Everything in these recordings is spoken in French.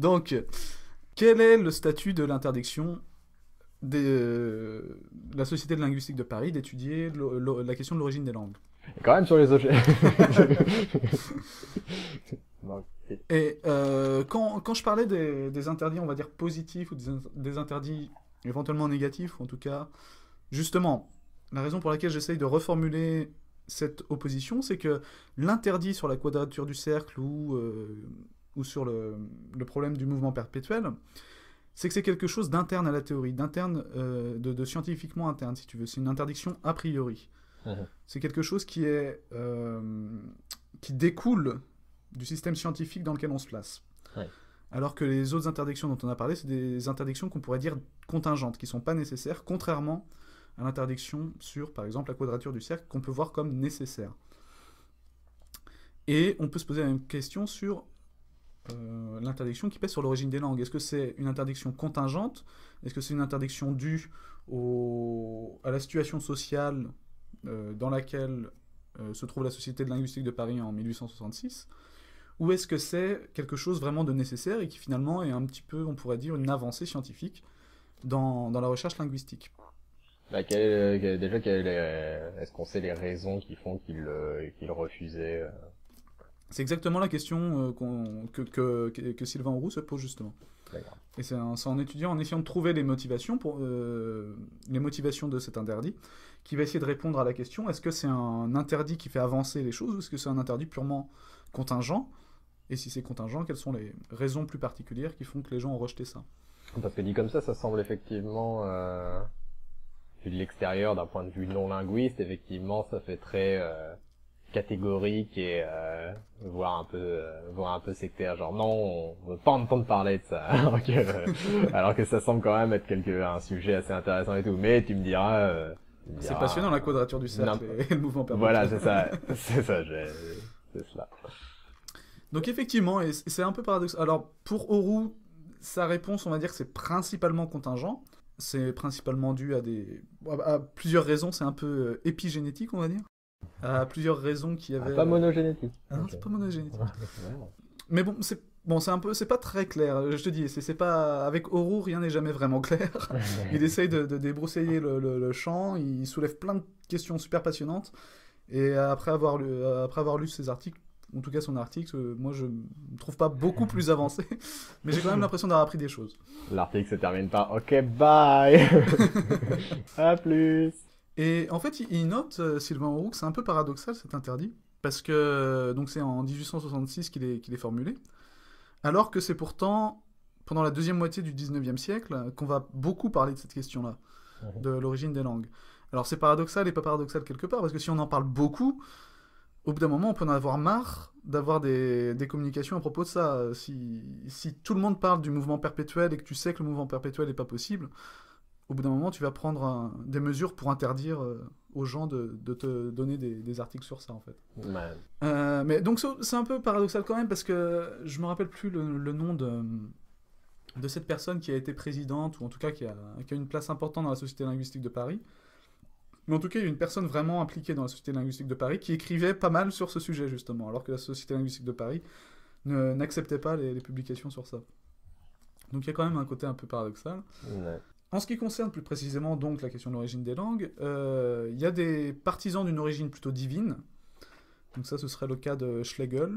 Donc, quel est le statut de l'interdiction de euh, la Société de linguistique de Paris d'étudier la question de l'origine des langues quand même sur les objets. Et euh, quand, je parlais des, interdits, on va dire positifs ou des, interdits éventuellement négatifs, en tout cas, justement, la raison pour laquelle j'essaye de reformuler cette opposition, c'est que l'interdit sur la quadrature du cercle ou euh, ou sur le, problème du mouvement perpétuel, c'est que c'est quelque chose d'interne à la théorie, d'interne, euh, de, scientifiquement interne, si tu veux. C'est une interdiction a priori. Mhm. C'est quelque chose qui est euh, qui découle du système scientifique dans lequel on se place. Alors que les autres interdictions dont on a parlé, c'est des interdictions qu'on pourrait dire contingentes, qui ne sont pas nécessaires, contrairement à l'interdiction sur, par exemple, la quadrature du cercle, qu'on peut voir comme nécessaire. Et on peut se poser la même question sur euh, l'interdiction qui pèse sur l'origine des langues. Est-ce que c'est une interdiction contingente Est-ce que c'est une interdiction due à la situation sociale euh, dans laquelle euh, se trouve la Société de linguistique de Paris en 1866 Ou est-ce que c'est quelque chose vraiment de nécessaire et qui finalement est un petit peu, on pourrait dire, une avancée scientifique dans, la recherche linguistique bah, déjà, est-ce qu'on sait les raisons qui font qu'il refusait c'est exactement la question euh, que, Sylvain Roux se pose justement. Et c'est en étudiant, en essayant de trouver les motivations, pour, euh, les motivations de cet interdit, qui va essayer de répondre à la question est-ce que c'est un interdit qui fait avancer les choses ou est-ce que c'est un interdit purement contingent Et si c'est contingent, quelles sont les raisons plus particulières qui font que les gens ont rejeté ça Parce que dit comme ça, ça semble effectivement, euh, vu de l'extérieur, d'un point de vue non linguiste, effectivement, ça fait très catégorique et euh, voir voire un peu euh, un peu sectaire genre non on veut pas entendre parler de ça alors que euh, alors que ça semble quand même être quelque un sujet assez intéressant et tout mais tu me diras, c'est passionnant la quadrature du cercle et le mouvement perpétuel voilà c'est ça c'est ça cela donc effectivement et c'est un peu paradoxal alors pour Oru sa réponse on va dire que c'est principalement contingent c'est principalement dû à des à plusieurs raisons c'est un peu épigénétique on va dire à plusieurs raisons qui avaient. Ah, pas euh, monogénétique. Non, hein, c'est pas monogénétique. Mais bon, c'est Bon, c'est un peu, c'est pas très clair. Je te dis, c'est pas avec Oru, rien n'est jamais vraiment clair. il essaye de, de débroussailler le, champ, il soulève plein de questions super passionnantes. Et après avoir lu, après avoir lu ses articles, en tout cas son article, euh, moi je me trouve pas beaucoup plus avancé, mais j'ai quand même l'impression d'avoir appris des choses. L'article se termine par OK, bye. à plus. Et en fait, il note, euh, Sylvain Roux, c'est un peu paradoxal cet interdit, parce que euh, donc c'est en 1866 qu'il est, qu'il est formulé, alors que c'est pourtant pendant la deuxième moitié du 19e siècle qu'on va beaucoup parler de cette question-là, mhm. de l'origine des langues. Alors c'est paradoxal et pas paradoxal quelque part, parce que si on en parle beaucoup, au bout d'un moment, on peut en avoir marre d'avoir des, communications à propos de ça. Si, si, tout le monde parle du mouvement perpétuel et que tu sais que le mouvement perpétuel n'est pas possible, au bout d'un moment, tu vas prendre des mesures pour interdire euh, aux gens de, te donner des, articles sur ça, en fait. Euh, mais donc, c'est un peu paradoxal quand même, parce que je me rappelle plus le, nom de, de, cette personne qui a été présidente, ou en tout cas qui a, une place importante dans la Société linguistique de Paris. Mais en tout cas, il y a une personne vraiment impliquée dans la Société linguistique de Paris qui écrivait pas mal sur ce sujet, justement, alors que la Société linguistique de Paris n'acceptait pas les, les publications sur ça. Donc il y a quand même un côté un peu paradoxal. Ouais. En ce qui concerne plus précisément donc la question de l'origine des langues, euh, il y a des partisans d'une origine plutôt divine. Donc ça, ce serait le cas de Schlegel.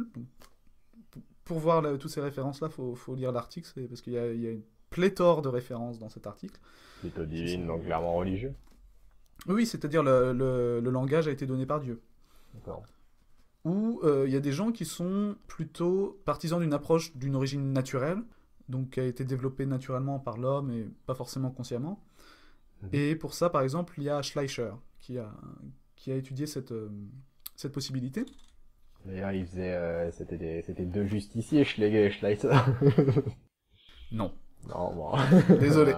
Pour voir toutes ces références-là, il faut, lire l'article, parce qu'il y, a une pléthore de références dans cet article. Plutôt divine, donc clairement religieux Oui, c'est-à-dire le, langage a été donné par Dieu. D'accord. Ou euh, il y a des gens qui sont plutôt partisans d'une approche d'une origine naturelle, donc qui a été développé naturellement par l'homme et pas forcément consciemment. Mhm. Et pour ça, par exemple, il y a Schleicher qui a, qui a étudié cette, euh, cette possibilité. D'ailleurs, il faisait, euh, c'était, deux justiciers, Schlegel et Schleicher. non. Non, bon. Désolé.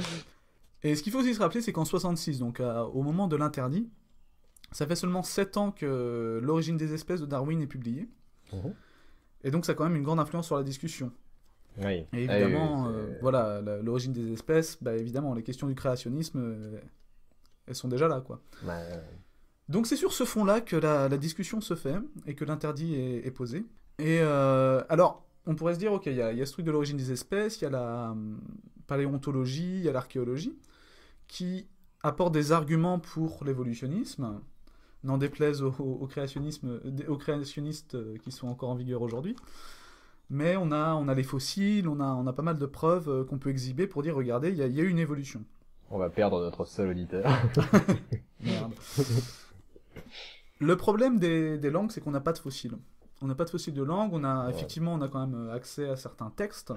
et ce qu'il faut aussi se rappeler, c'est qu'en 66, donc au moment de l'interdit, ça fait seulement 7 ans que L'origine des espèces de Darwin est publiée. Mhm. Et donc ça a quand même une grande influence sur la discussion. Et évidemment, euh, voilà, l'origine des espèces, bah, évidemment, les questions du créationnisme, euh, elles sont déjà là, quoi. Bah, donc c'est sur ce fond-là que la, discussion se fait et que l'interdit est, posé. Et euh, alors, on pourrait se dire, ok, il y, a ce truc de l'origine des espèces, il y a la hum, paléontologie, il y a l'archéologie, qui apportent des arguments pour l'évolutionnisme, n'en déplaise aux créationnistes qui sont encore en vigueur aujourd'hui mais on a, on a les fossiles, on a, on a pas mal de preuves euh, qu'on peut exhiber pour dire regardez, il y, a eu une évolution. On va perdre notre seul auditeur. Merde. Le problème des, langues, c'est qu'on n'a pas de fossiles. On n'a pas de fossiles de langue, on a effectivement on a quand même euh, accès à certains textes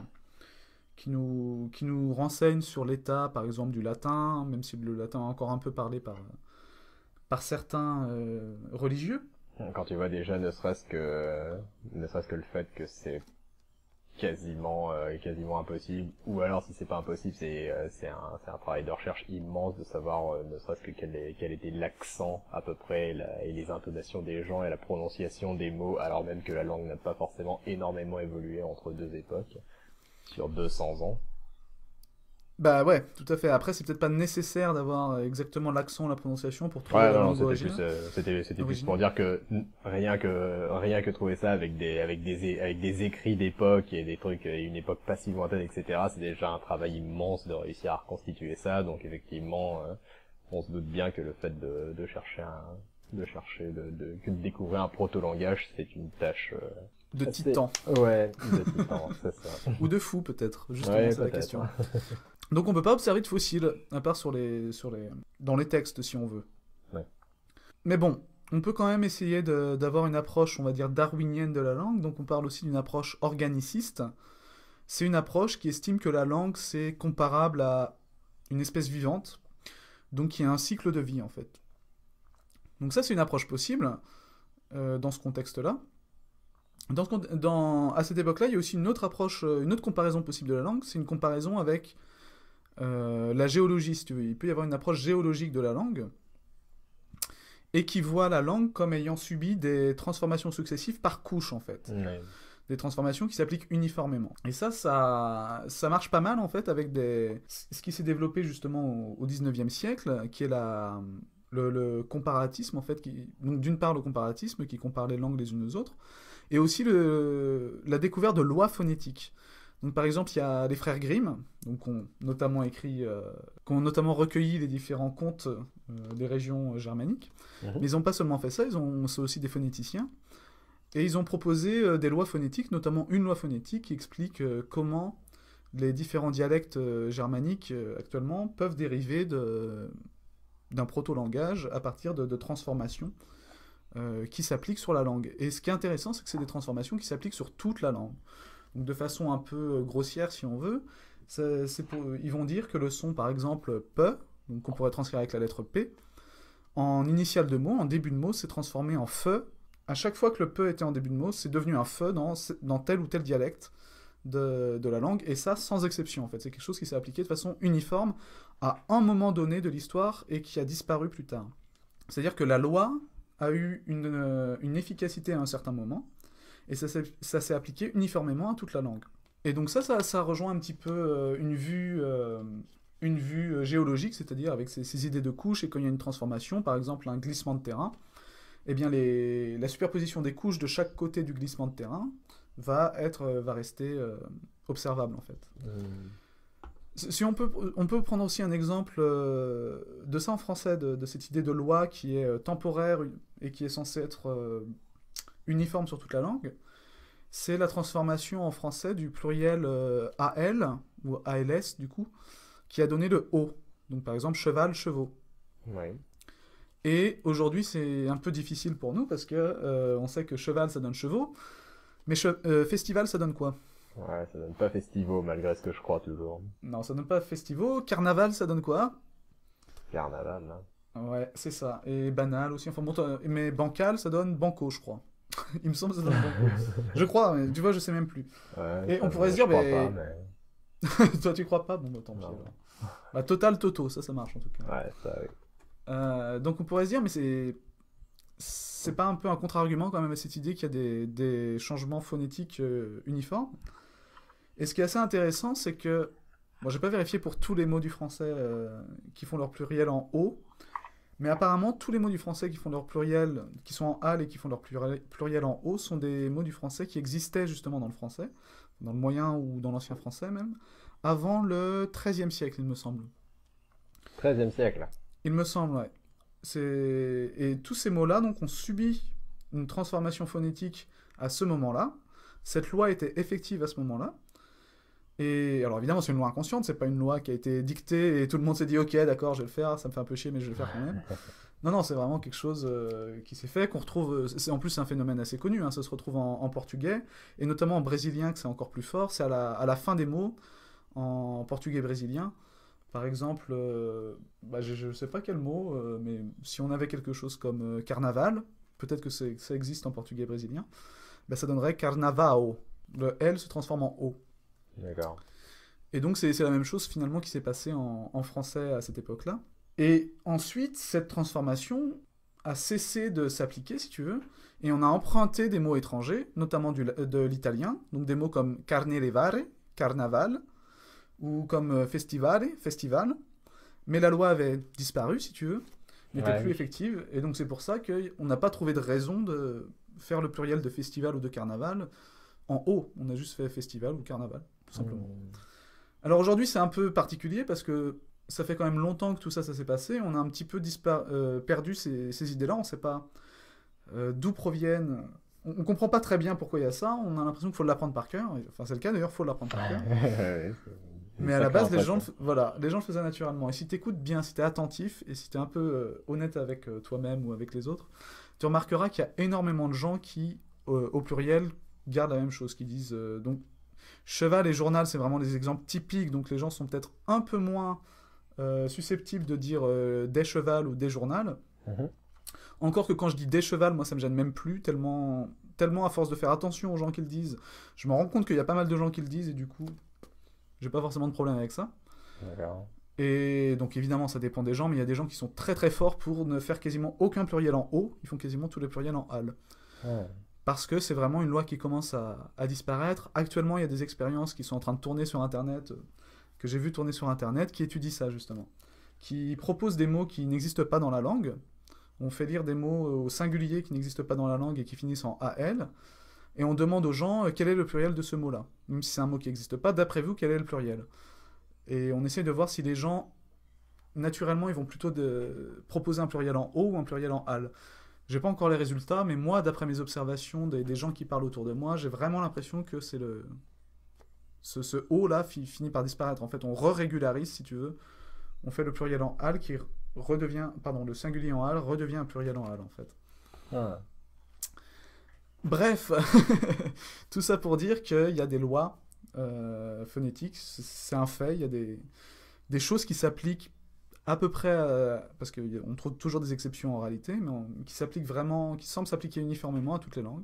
qui nous, qui nous renseignent sur l'état, par exemple, du latin, même si le latin est encore un peu parlé par, par certains euh, religieux. Quand tu vois déjà, ne serait-ce que, ne serait-ce que le fait que c'est quasiment euh, quasiment impossible ou alors si c'est pas impossible c'est euh, c'est un travail de recherche immense de savoir euh, ne serait-ce que quel était l'accent à peu près et les intonations des gens et la prononciation des mots alors même que la langue n'a pas forcément énormément évolué entre deux époques sur 200 ans bah ouais, tout à fait. Après, c'est peut-être pas nécessaire d'avoir euh, exactement l'accent, la prononciation pour trouver ouais, la euh, C'était plus, c'était, pour dire que rien que rien que trouver ça avec des avec des avec des écrits d'époque et des trucs et euh, une époque pas si lointaine, etc. C'est déjà un travail immense de réussir à reconstituer ça. Donc effectivement, on se doute bien que le fait de, de chercher un de chercher de, de, de découvrir un proto-langage, c'est une tâche de titan. Ouais, de titan, c'est ça. Ou de fou peut-être, justement, c'est la question. Donc on peut pas observer de fossiles, à part sur les, sur les, dans les textes si on veut. Mais bon, on peut quand même essayer d'avoir une approche, on va dire, darwinienne de la langue, donc on parle aussi d'une approche organiciste. C'est une approche qui estime que la langue, c'est comparable à une espèce vivante, donc il y a un cycle de vie en fait. Donc ça, c'est une approche possible euh, dans ce contexte-là. Dans, dans à cette époque-là, il y a aussi une autre approche, euh, une autre comparaison possible de la langue, c'est une comparaison avec euh, la géologie, si Il peut y avoir une approche géologique de la langue et qui voit la langue comme ayant subi des transformations successives par couche, en fait. Des transformations qui s'appliquent uniformément. Et ça, ça, marche pas mal, en fait, avec ce qui s'est développé justement au, 19e siècle, qui est le, comparatisme, en fait. Qui... d'une part, le comparatisme qui compare les langues les unes aux autres, et aussi la découverte de lois phonétiques par exemple, il y a les frères Grimm, euh, qui ont notamment recueilli les différents contes euh, des régions euh, germaniques. Mhm. Mais ils n'ont pas seulement fait ça, ils ont, sont aussi des phonéticiens. Et ils ont proposé des lois phonétiques, notamment une loi phonétique qui explique comment les différents dialectes germaniques actuellement peuvent dériver d'un proto-langage à partir de, de transformations qui s'appliquent sur la langue. Et ce qui est intéressant, c'est que c'est des transformations qui s'appliquent sur toute la langue de façon un peu euh, grossière, si on veut, c'est euh, ils vont dire que le son, par exemple, pe, donc qu'on pourrait transcrire avec la lettre p, en initial de mot, en début de mot, s'est transformé en feu ». À chaque fois que le peu était en début de mot, c'est devenu un feu » dans, tel ou tel dialecte de, la langue, et ça sans exception en fait. C'est quelque chose qui s'est appliqué de façon uniforme à un moment donné de l'histoire et qui a disparu plus tard. C'est-à-dire que la loi a eu une euh, efficacité à un certain moment, et ça s'est appliqué uniformément à toute la langue. Et donc ça, ça, rejoint un petit peu euh, une vue, euh, une vue euh, géologique, c'est-à-dire avec ces, idées de couches, et quand il y a une transformation, par exemple un glissement de terrain, eh bien les, la superposition des couches de chaque côté du glissement de terrain va, être, va rester observable en fait. Hmm. Si on peut, on peut prendre aussi un exemple de ça en français, de, de cette idée de loi qui est temporaire et qui est censée être uniforme sur toute la langue, c'est la transformation en français du pluriel euh, AL ou ALS du coup, qui a donné le O. Donc par exemple cheval, chevaux. Et aujourd'hui c'est un peu difficile pour nous parce que euh, on sait que cheval ça donne chevaux, mais euh, festival ça donne quoi Ouais, ça donne pas festivo malgré ce que je crois toujours. Non, ça donne pas festivo. Carnaval ça donne quoi Carnaval. Hein. Ouais, c'est ça. Et banal aussi. Enfin bon, mais bancal ça donne banco je crois. il me semble que Je crois, mais tu vois, je sais même plus. et on pourrait se dire, mais... Toi, tu crois pas Bon, bah, tant pis. Bah, total Toto, ça, ça marche en tout cas. Ouais, ça, oui. Euh, donc, on pourrait se dire, mais c'est. C'est pas un peu un contre-argument quand même à cette idée qu'il y a des, des changements phonétiques euh, uniformes. Et ce qui est assez intéressant, c'est que. Bon, j'ai pas vérifié pour tous les mots du français euh, qui font leur pluriel en O, mais apparemment, tous les mots du français qui font leur pluriel, qui sont en al et qui font leur pluriel en o, sont des mots du français qui existaient justement dans le français, dans le moyen ou dans l'ancien français même, avant le XIIIe siècle, il me semble. XIIIe siècle. Il me semble, ouais. Et tous ces mots-là, donc, ont subi une transformation phonétique à ce moment-là. Cette loi était effective à ce moment-là. Et alors évidemment, c'est une loi inconsciente, c'est pas une loi qui a été dictée et tout le monde s'est dit ok, d'accord, je vais le faire, ça me fait un peu chier, mais je vais le faire quand même. non, non, c'est vraiment quelque chose euh, qui s'est fait, qu'on retrouve. Euh, en plus, c'est un phénomène assez connu, hein, ça se retrouve en, portugais, et notamment en brésilien, que c'est encore plus fort, c'est à la, fin des mots, en portugais brésilien. Par exemple, euh, bah, je ne sais pas quel mot, mais si on avait quelque chose comme carnaval, peut-être que, ça existe en portugais brésilien, bah, ça donnerait carnavao. Le L se transforme en O. Et donc, c'est la même chose finalement qui s'est passée en, français à cette époque-là. Et ensuite, cette transformation a cessé de s'appliquer, si tu veux, et on a emprunté des mots étrangers, notamment du, de l'italien, donc des mots comme carnevale, carnaval, ou comme euh, festivale, festival. Mais la loi avait disparu, si tu veux, n'était plus effective, et donc c'est pour ça qu'on n'a pas trouvé de raison de faire le pluriel de festival ou de carnaval en haut. On a juste fait festival ou carnaval simplement. Euh. Alors aujourd'hui, c'est un peu particulier parce que ça fait quand même longtemps que tout ça, ça s'est passé. On a un petit peu euh, perdu ces, idées-là. On ne sait pas euh, d'où proviennent. On ne comprend pas très bien pourquoi il y a ça. On a l'impression qu'il faut l'apprendre par cœur. Enfin, c'est le cas d'ailleurs, il faut l'apprendre par cœur. Mais à la base, les gens, le voilà, les gens le faisaient naturellement. Et si tu écoutes bien, si tu es attentif et si tu es un peu honnête avec toi-même ou avec les autres, tu remarqueras qu'il y a énormément de gens qui, au pluriel, gardent la même chose, qui disent donc Cheval et journal, c'est vraiment des exemples typiques, donc les gens sont peut-être un peu moins euh, susceptibles de dire euh, des chevals ou des journal. Mhm. Encore que quand je dis des chevals, moi ça me gêne même plus, tellement, tellement à force de faire attention aux gens qui le disent, je me rends compte qu'il y a pas mal de gens qui le disent et du coup, j'ai pas forcément de problème avec ça. Et donc évidemment, ça dépend des gens, mais il y a des gens qui sont très très forts pour ne faire quasiment aucun pluriel en O, ils font quasiment tous les pluriels en AL parce que c'est vraiment une loi qui commence à, disparaître. Actuellement, il y a des expériences qui sont en train de tourner sur Internet, euh, que j'ai vu tourner sur Internet, qui étudient ça justement, qui proposent des mots qui n'existent pas dans la langue. On fait lire des mots euh, au singulier qui n'existent pas dans la langue et qui finissent en AL, et on demande aux gens euh, quel est le pluriel de ce mot-là. Même si c'est un mot qui n'existe pas, d'après vous, quel est le pluriel Et on essaie de voir si les gens, naturellement, ils vont plutôt de... proposer un pluriel en O ou un pluriel en AL. J'ai pas encore les résultats, mais moi, d'après mes observations des, gens qui parlent autour de moi, j'ai vraiment l'impression que c'est le. Ce, ce O là finit par disparaître. En fait, on re-régularise, si tu veux. On fait le pluriel en al qui redevient. Pardon, le singulier en al redevient un pluriel en al, en fait. Ah. Bref, tout ça pour dire qu'il y a des lois euh, phonétiques, c'est un fait, il y a des, des choses qui s'appliquent à peu près, euh, parce qu'on trouve toujours des exceptions en réalité, mais qui s'appliquent vraiment, qui semblent s'appliquer uniformément à toutes les langues,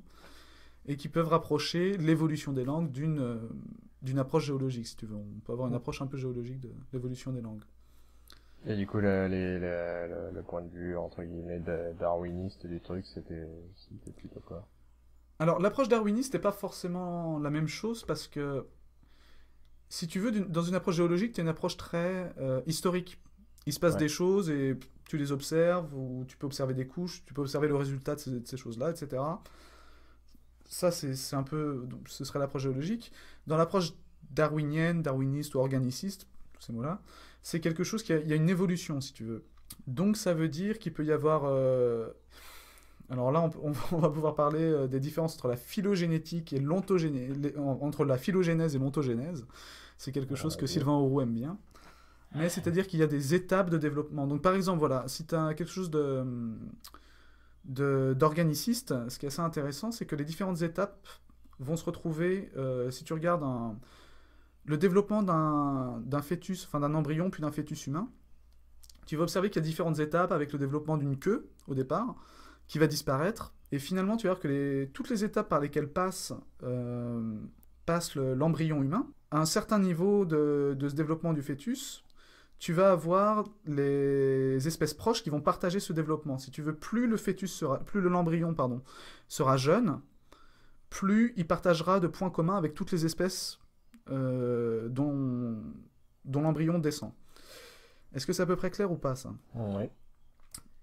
et qui peuvent rapprocher l'évolution des langues d'une euh, d'une approche géologique, si tu veux. On peut avoir une approche un peu géologique de l'évolution des langues. Et du coup, le, point de vue, entre guillemets, darwiniste du truc, c'était plutôt quoi Alors, l'approche darwiniste n'est pas forcément la même chose, parce que, si tu veux, dans une approche géologique, tu as une approche très euh, historique il se passe des choses et tu les observes, ou tu peux observer des couches, tu peux observer le résultat de ces, choses-là, etc. Ça, c'est un peu. ce serait l'approche géologique. Dans l'approche darwinienne, darwiniste ou organiciste, tous ces mots-là, c'est quelque chose qui a, y a une évolution, si tu veux. Donc, ça veut dire qu'il peut y avoir. Euh, alors là, on, va pouvoir parler euh, des différences entre la phylogénétique et l'ontogénèse, entre la phylogénèse et l'ontogénèse. C'est quelque ah, chose que Sylvain Auroux aime bien mais c'est-à-dire qu'il y a des étapes de développement. Donc par exemple, voilà, si tu as quelque chose de d'organiciste, ce qui est assez intéressant, c'est que les différentes étapes vont se retrouver, euh, si tu regardes le développement d'un fœtus, enfin d'un embryon puis d'un fœtus humain, tu vas observer qu'il y a différentes étapes avec le développement d'une queue au départ, qui va disparaître, et finalement tu vas voir que toutes les étapes par lesquelles passe, euh, l'embryon humain, à un certain niveau de, de ce développement du fœtus, tu vas avoir les espèces proches qui vont partager ce développement. Si tu veux, plus le fœtus sera, plus le l'embryon pardon, sera jeune, plus il partagera de points communs avec toutes les espèces euh, dont, dont l'embryon descend. Est-ce que c'est à peu près clair ou pas ça Oui.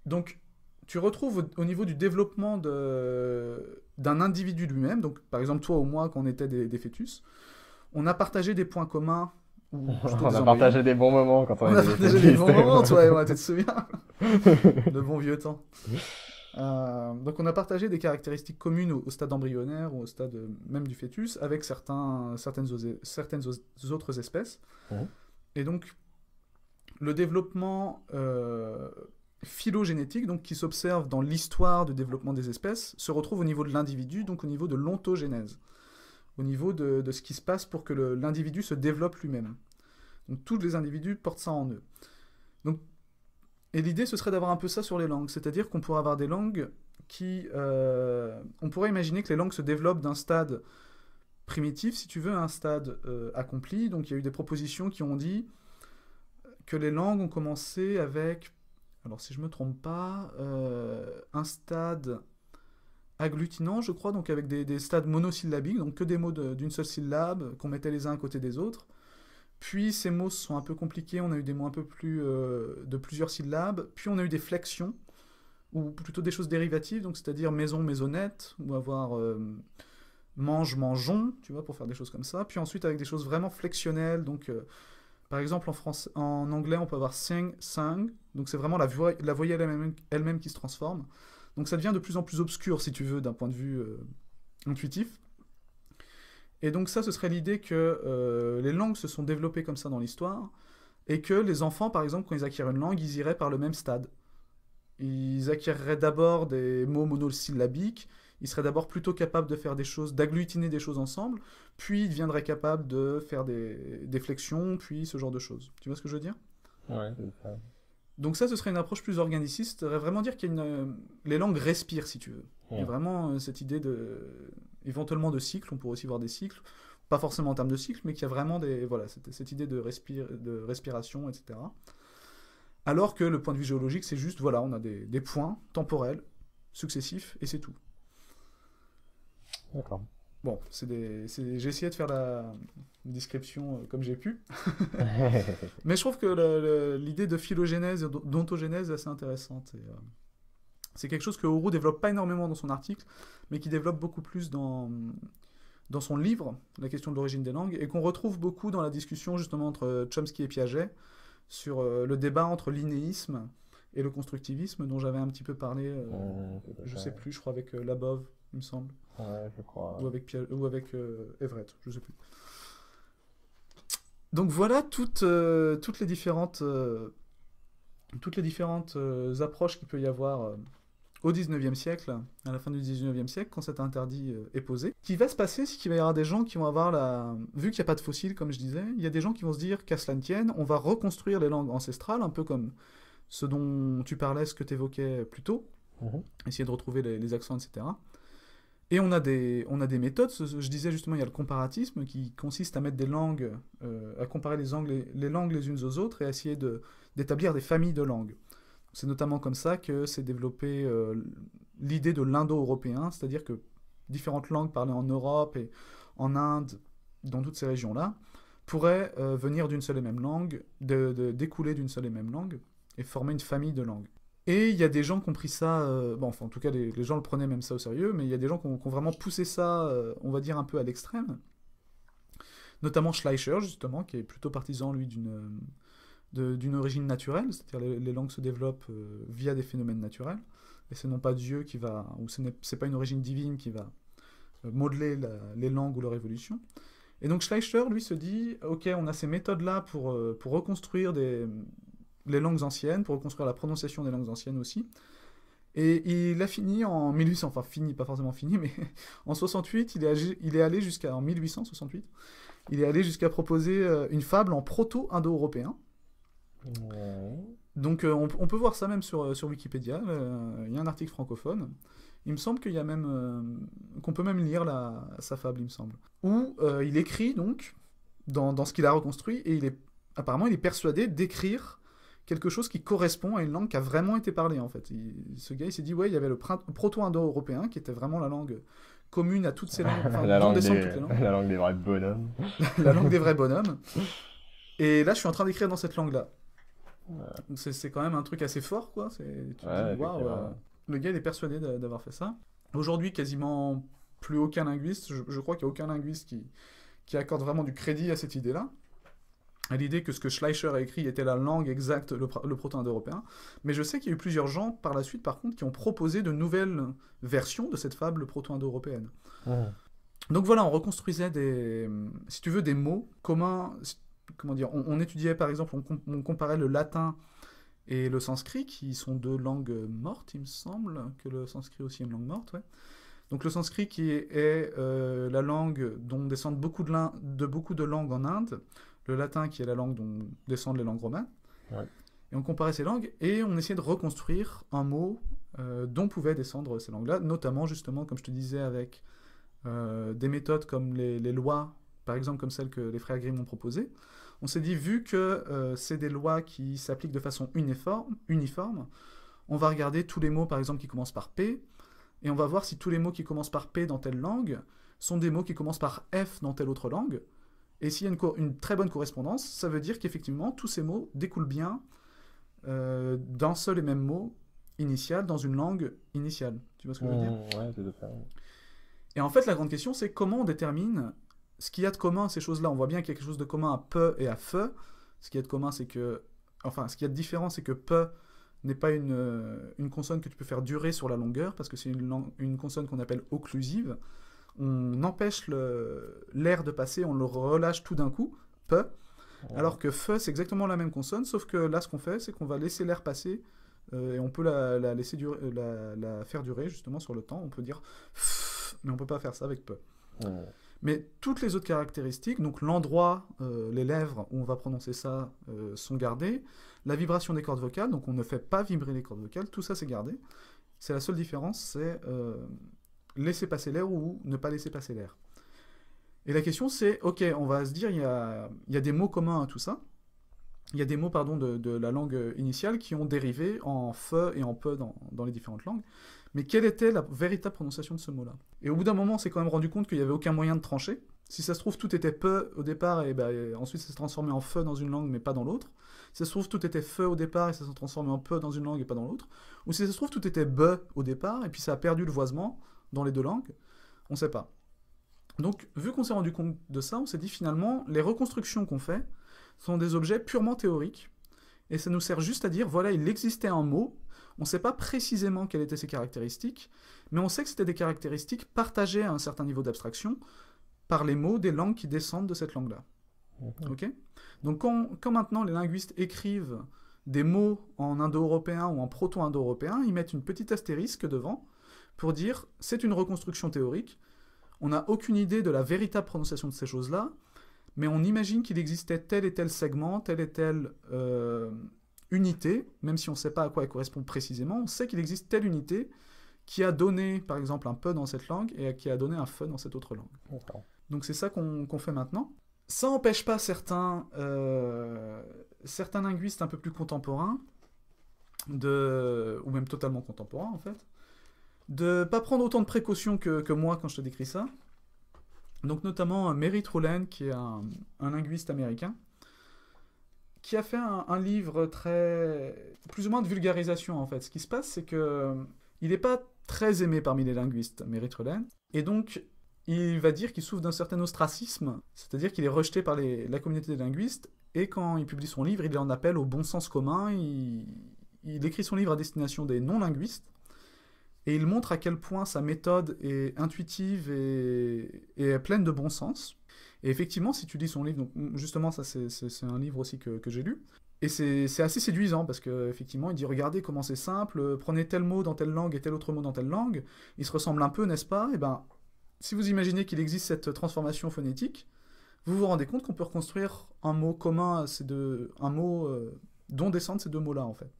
Donc, tu retrouves au, niveau du développement d'un individu lui-même, donc par exemple toi ou moi quand on était des fœtus, on a partagé des points communs on a partagé des bons moments quand on, on a partagé des bons moments, toi et moi, tu te souviens de bons vieux temps. Euh, donc on a partagé des caractéristiques communes au, stade embryonnaire ou au stade euh, même du fœtus avec certains, certaines, autres espèces. Mhm. Et donc le développement euh, phylogénétique, donc qui s'observe dans l'histoire du développement des espèces, se retrouve au niveau de l'individu, donc au niveau de l'ontogénèse au niveau de, ce qui se passe pour que l'individu se développe lui-même. Donc tous les individus portent ça en eux. Donc, et l'idée, ce serait d'avoir un peu ça sur les langues, c'est-à-dire qu'on pourrait avoir des langues qui... Euh, on pourrait imaginer que les langues se développent d'un stade primitif, si tu veux, à un stade euh, accompli. Donc il y a eu des propositions qui ont dit que les langues ont commencé avec, alors si je ne me trompe pas, euh, un stade agglutinant, je crois, donc avec des, stades monosyllabiques, donc que des mots d'une seule syllabe qu'on mettait les uns à côté des autres. Puis ces mots sont un peu compliqués, on a eu des mots un peu plus euh, de plusieurs syllabes, puis on a eu des flexions, ou plutôt des choses dérivatives, donc c'est-à-dire maison, maisonnette, ou avoir euh, mange, mangeons, tu vois, pour faire des choses comme ça. Puis ensuite avec des choses vraiment flexionnelles, donc euh, par exemple en, français, en anglais on peut avoir sing, sing, donc c'est vraiment la, voyelle elle-même qui se transforme. Donc ça devient de plus en plus obscur, si tu veux, d'un point de vue euh, intuitif. Et donc ça, ce serait l'idée que euh, les langues se sont développées comme ça dans l'histoire, et que les enfants, par exemple, quand ils acquièrent une langue, ils iraient par le même stade. Ils acquériraient d'abord des mots monosyllabiques, ils seraient d'abord plutôt capables de faire des choses, d'agglutiner des choses ensemble, puis ils deviendraient capables de faire des, des, flexions, puis ce genre de choses. Tu vois ce que je veux dire Ouais, donc ça, ce serait une approche plus organiciste. Vraiment dire qu'il euh, les langues respirent, si tu veux. Il y a vraiment euh, cette idée de éventuellement de cycle. On pourrait aussi voir des cycles, pas forcément en termes de cycle, mais qu'il y a vraiment des voilà cette, cette idée de, respire, de respiration, etc. Alors que le point de vue géologique, c'est juste voilà, on a des, des points temporels successifs et c'est tout. D'accord. Bon, j'ai essayé de faire la description euh, comme j'ai pu. Mais je trouve que l'idée de phylogénèse, d'ontogénèse est assez intéressante. Et, euh, c'est quelque chose que Oru développe pas énormément dans son article, mais qui développe beaucoup plus dans, dans son livre, la question de l'origine des langues, et qu'on retrouve beaucoup dans la discussion justement entre Chomsky et Piaget sur euh, le débat entre l'inéisme et le constructivisme dont j'avais un petit peu parlé, je ne oh, je sais plus, je crois avec Labov il me semble. je crois. Ou avec, ou avec euh, Everett, je sais plus. Donc voilà toutes, euh, toutes les différentes, euh, toutes les différentes approches qu'il peut y avoir au 19e siècle, à la fin du 19e siècle, quand cet interdit est posé. Qu'est-ce Qui va se passer, c'est qu'il va y avoir des gens qui vont avoir la. Vu qu'il n'y a pas de fossiles, comme je disais, il y a des gens qui vont se dire qu'à cela ne tienne, on va reconstruire les langues ancestrales, un peu comme ce dont tu parlais, ce que tu évoquais plus tôt, mhm. essayer de retrouver les, les accents, etc. Et on a des, on a des méthodes, je disais justement, il y a le comparatisme qui consiste à mettre des langues, euh, à comparer les, langues les unes aux autres et à essayer d'établir des familles de langues. C'est notamment comme ça que s'est développée euh, l'idée de l'indo-européen, c'est-à-dire que différentes langues parlées en Europe et en Inde, dans toutes ces régions-là, pourraient euh, venir d'une seule et même langue, de découler d'une seule et même langue et former une famille de langues. Et il y a des gens qui ont pris ça, euh, bon, enfin en tout cas les, gens le prenaient même ça au sérieux, mais il y a des gens qui ont, vraiment poussé ça, euh, on va dire, un peu à l'extrême. Notamment Schleicher, justement, qui est plutôt partisan, lui, d'une, d'une origine naturelle, c'est-à-dire les, les, langues se développent euh, via des phénomènes naturels, et ce n'est pas Dieu qui va, ou ce n'est pas une origine divine qui va modeler les langues ou leur évolution. Et donc Schleicher, lui, se dit, ok, on a ces méthodes-là pour, pour reconstruire des, les langues anciennes, pour reconstruire la prononciation des langues anciennes aussi. Et il a fini en 1800, enfin fini, pas forcément fini, mais en 68, il est, il est allé jusqu'à, en 1868, il est allé jusqu'à proposer euh, une fable en proto-indo-européen. Donc euh, on, peut voir ça même sur, euh, sur Wikipédia, il y a un article francophone. Il me semble qu'il y a même, qu'on peut même lire la, sa fable, il me semble. Où il écrit donc, dans, dans ce qu'il a reconstruit, et il est, apparemment il est persuadé d'écrire quelque chose qui correspond à une langue qui a vraiment été parlée en fait. ce gars il s'est dit ouais il y avait le proto-indo-européen qui était vraiment la langue commune à toutes ces langues. la, langue des, vrais bonhommes. la langue des vrais bonhommes. Et là je suis en train d'écrire dans cette langue là. C'est quand même un truc assez fort quoi. Euh, le gars il est persuadé d'avoir fait ça. Aujourd'hui quasiment plus aucun linguiste, je, crois qu'il n'y a aucun linguiste qui accorde vraiment du crédit à cette idée là à l'idée que ce que Schleicher a écrit était la langue exacte, le, proto-indo-européen. Mais je sais qu'il y a eu plusieurs gens par la suite, par contre, qui ont proposé de nouvelles versions de cette fable proto-indo-européenne. Oh. Donc voilà, on reconstruisait des, hum, si tu veux, des mots communs. Comment dire On, étudiait, par exemple, on, comparait le latin et le sanskrit, qui sont deux langues mortes, il me semble, que le sanskrit aussi est une langue morte, Donc le sanskrit qui est, euh, la langue dont descendent beaucoup de, de beaucoup de langues en Inde, le latin qui est la langue dont descendent les langues romanes. Et on comparait ces langues et on essayait de reconstruire un mot euh, dont pouvaient descendre ces langues-là, notamment justement, comme je te disais, avec euh, des méthodes comme les, lois, par exemple comme celles que les frères Grimm ont proposées. On s'est dit, vu que euh, c'est des lois qui s'appliquent de façon uniforme, uniforme, on va regarder tous les mots, par exemple, qui commencent par P, et on va voir si tous les mots qui commencent par P dans telle langue sont des mots qui commencent par F dans telle autre langue. Et s'il y a une, très bonne correspondance, ça veut dire qu'effectivement, tous ces mots découlent bien euh, d'un seul et même mot initial dans une langue initiale. Tu vois ce que je veux dire mmh, ouais, Et en fait, la grande question, c'est comment on détermine ce qu'il y a de commun à ces choses-là. On voit bien qu'il y a quelque chose de commun à peu et à feu. Ce qu'il y a de commun, c'est que. Enfin, ce qu'il y a de différent, c'est que peu n'est pas une, consonne que tu peux faire durer sur la longueur, parce que c'est une consonne qu'on appelle occlusive on empêche l'air de passer, on le relâche tout d'un coup, peu. Oh. Alors que fe, c'est exactement la même consonne, sauf que là, ce qu'on fait, c'est qu'on va laisser l'air passer euh, et on peut la, laisser durer, euh, la, faire durer justement sur le temps. On peut dire f, mais on peut pas faire ça avec peu. Oh. Mais toutes les autres caractéristiques, donc l'endroit, euh, les lèvres où on va prononcer ça, sont gardées. La vibration des cordes vocales, donc on ne fait pas vibrer les cordes vocales, tout ça c'est gardé. C'est la seule différence, c'est laisser passer l'air ou ne pas laisser passer l'air. Et la question c'est, ok, on va se dire, il y a, des mots communs à tout ça. Il y a des mots pardon, de, la langue initiale qui ont dérivé en feu » et en peu dans, les différentes langues. Mais quelle était la véritable prononciation de ce mot-là Et au bout d'un moment, on s'est quand même rendu compte qu'il n'y avait aucun moyen de trancher. Si ça se trouve, tout était peu au départ et, ben ensuite ça s'est transformé en feu dans une langue mais pas dans l'autre. Si ça se trouve, tout était feu au départ et ça s'est transformé en peu dans une langue et pas dans l'autre. Ou si ça se trouve, tout était be au départ et puis ça a perdu le voisement dans les deux langues On ne sait pas. Donc, vu qu'on s'est rendu compte de ça, on s'est dit finalement, les reconstructions qu'on fait sont des objets purement théoriques, et ça nous sert juste à dire, voilà, il existait un mot, on ne sait pas précisément quelles étaient ses caractéristiques, mais on sait que c'était des caractéristiques partagées à un certain niveau d'abstraction par les mots des langues qui descendent de cette langue-là. Mhm. Donc quand, quand, maintenant les linguistes écrivent des mots en indo-européen ou en proto-indo-européen, ils mettent une petite astérisque devant pour dire c'est une reconstruction théorique, on n'a aucune idée de la véritable prononciation de ces choses-là, mais on imagine qu'il existait tel et tel segment, telle et telle euh, unité, même si on ne sait pas à quoi elle correspond précisément, on sait qu'il existe telle unité qui a donné, par exemple, un peu dans cette langue et qui a donné un feu dans cette autre langue. Donc c'est ça qu'on fait maintenant. Ça n'empêche pas certains, euh, certains linguistes un peu plus contemporains, de, ou même totalement contemporains en fait, de pas prendre autant de précautions que, moi quand je te décris ça. Donc notamment euh, Merritt Rowland, qui est un, linguiste américain, qui a fait un, livre très plus ou moins de vulgarisation en fait. Ce qui se passe, c'est que euh, il n'est pas très aimé parmi les linguistes, Merritt Rowland, et donc il va dire qu'il souffre d'un certain ostracisme, c'est-à-dire qu'il est rejeté par la communauté des linguistes, et quand il publie son livre, il en appelle au bon sens commun, il écrit son livre à destination des non-linguistes, et il montre à quel point sa méthode est intuitive et, et pleine de bon sens. Et effectivement, si tu lis son livre, mm, justement, ça c'est un livre aussi que, j'ai lu. Et c'est assez séduisant parce qu'effectivement, il dit regardez comment c'est simple, euh, prenez tel mot dans telle langue et tel autre mot dans telle langue, ils se ressemblent un peu, n'est-ce pas Et eh bien, si vous imaginez qu'il existe cette transformation phonétique, vous vous rendez compte qu'on peut reconstruire un mot commun, c'est de un mot euh, dont descendent ces deux mots-là, en fait.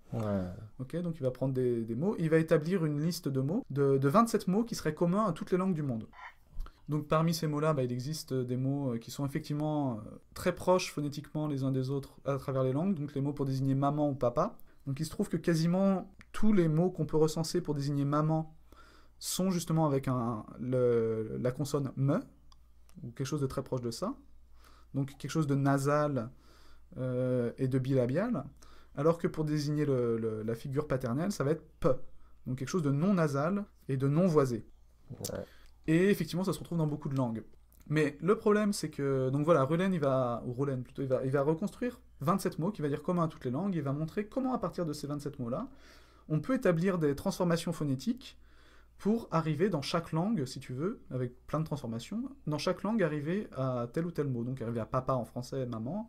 Ok, donc il va prendre des, mots. Il va établir une liste de mots, de, 27 mots qui seraient communs à toutes les langues du monde. Donc parmi ces mots-là, bah, il existe euh, des mots euh, qui sont effectivement euh, très proches phonétiquement les uns des autres à travers les langues, donc les mots pour désigner maman ou papa. Donc il se trouve que quasiment tous les mots qu'on peut recenser pour désigner maman sont justement avec un, la consonne me, ou quelque chose de très proche de ça. Donc quelque chose de nasal, euh, et de bilabial, alors que pour désigner la figure paternelle, ça va être P, donc quelque chose de non nasal et de non voisé. Et effectivement, ça se retrouve dans beaucoup de langues. Mais le problème, c'est que donc voilà, Rulen, il va il va, reconstruire 27 mots qui va dire commun à toutes les langues. Il va montrer comment à partir de ces 27 mots-là, on peut établir des transformations phonétiques pour arriver dans chaque langue, si tu veux, avec plein de transformations, dans chaque langue arriver à tel ou tel mot. Donc arriver à papa en français, maman,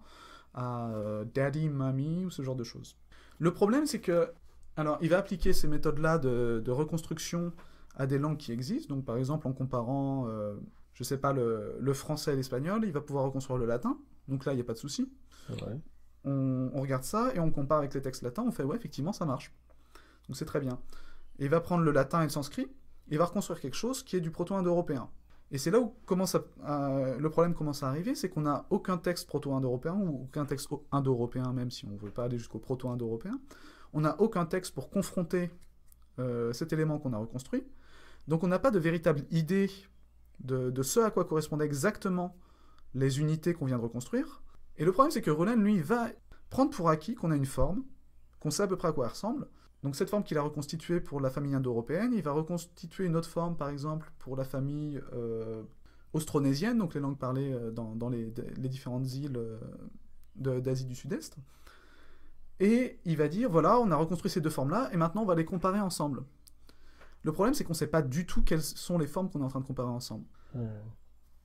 à euh, daddy, mommy ou ce genre de choses. Le problème, c'est que, alors, il va appliquer ces méthodes-là de, reconstruction à des langues qui existent. Donc, par exemple, en comparant, euh, je sais pas, le, français et l'espagnol, il va pouvoir reconstruire le latin. Donc là, il n'y a pas de souci. On, regarde ça et on compare avec les textes latins. On fait, ouais, effectivement, ça marche. Donc, c'est très bien. il va prendre le latin et le sanskrit. Et il va reconstruire quelque chose qui est du proto-indo-européen. Et c'est là où euh, le problème commence à arriver, c'est qu'on n'a aucun texte proto-indo-européen, ou aucun texte indo-européen, même si on ne veut pas aller jusqu'au proto-indo-européen. On n'a aucun texte pour confronter euh, cet élément qu'on a reconstruit. Donc on n'a pas de véritable idée de, de, ce à quoi correspondaient exactement les unités qu'on vient de reconstruire. Et le problème, c'est que Roland, lui, va prendre pour acquis qu'on a une forme, qu'on sait à peu près à quoi elle ressemble, donc cette forme qu'il a reconstituée pour la famille indo-européenne, il va reconstituer une autre forme, par exemple, pour la famille euh, austronésienne, donc les langues parlées euh, dans, les, différentes îles euh, d'Asie du Sud-Est. Et il va dire, voilà, on a reconstruit ces deux formes-là, et maintenant on va les comparer ensemble. Le problème, c'est qu'on ne sait pas du tout quelles sont les formes qu'on est en train de comparer ensemble. Hmm.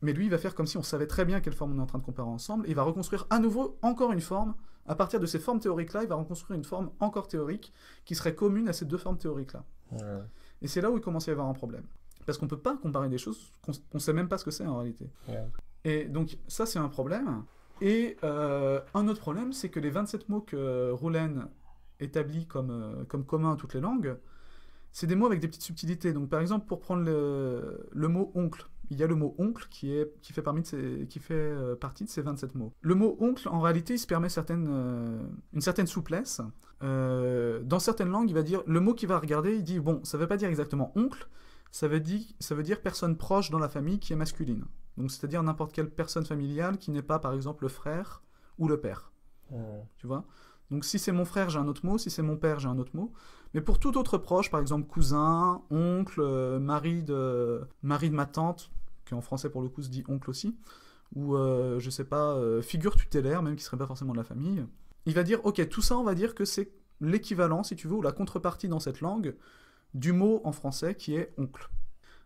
Mais lui, il va faire comme si on savait très bien quelles formes on est en train de comparer ensemble, et il va reconstruire à nouveau encore une forme à partir de ces formes théoriques-là, il va reconstruire une forme encore théorique qui serait commune à ces deux formes théoriques-là. Et c'est là où il commence à y avoir un problème. Parce qu'on ne peut pas comparer des choses qu'on ne sait même pas ce que c'est en réalité. Et donc ça, c'est un problème. Et euh, un autre problème, c'est que les 27 mots que Roulen établit comme, euh, comme communs à toutes les langues, c'est des mots avec des petites subtilités. Donc par exemple, pour prendre le mot oncle, il y a le mot oncle qui, est, qui, fait, parmi de ces, qui fait euh, partie de ces 27 mots. Le mot oncle, en réalité, il se permet certaines, euh, une certaine souplesse. Euh, dans certaines langues, il va dire le mot qu'il va regarder, il dit bon, ça ne veut pas dire exactement oncle, ça veut, dire, ça veut dire personne proche dans la famille qui est masculine. Donc c'est-à-dire n'importe quelle personne familiale qui n'est pas par exemple le frère ou le père. Tu vois Donc si c'est mon frère, j'ai un autre mot, si c'est mon père, j'ai un autre mot. Mais pour tout autre proche, par exemple cousin, oncle, euh, mari de, mari de ma tante, qui en français pour le coup se dit oncle aussi, ou je euh, je sais pas, euh, figure tutélaire, même qui ne serait pas forcément de la famille, il va dire ok, tout ça on va dire que c'est l'équivalent, si tu veux, ou la contrepartie dans cette langue du mot en français qui est oncle.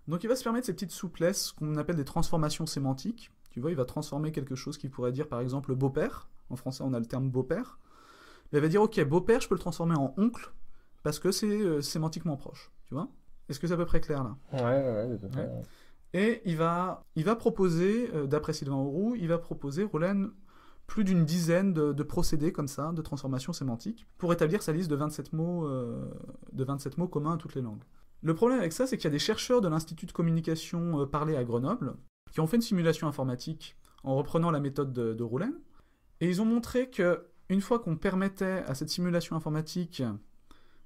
Donc il va se permettre ces petites souplesses qu'on appelle des transformations sémantiques. Tu vois, il va transformer quelque chose qui pourrait dire par exemple beau-père. En français, on a le terme beau-père. Il va dire ok, beau-père, je peux le transformer en oncle parce que c'est euh, sémantiquement proche, tu vois Est-ce que c'est à peu près clair là Ouais, ouais, ouais, Et il va, il va proposer, euh, d'après Sylvain Auroux, il va proposer, Roland, plus d'une dizaine de, procédés comme ça, de transformation sémantique, pour établir sa liste de 27 mots, euh, de 27 mots communs à toutes les langues. Le problème avec ça, c'est qu'il y a des chercheurs de l'Institut de communication parlé à Grenoble, qui ont fait une simulation informatique en reprenant la méthode de, de et ils ont montré que une fois qu'on permettait à cette simulation informatique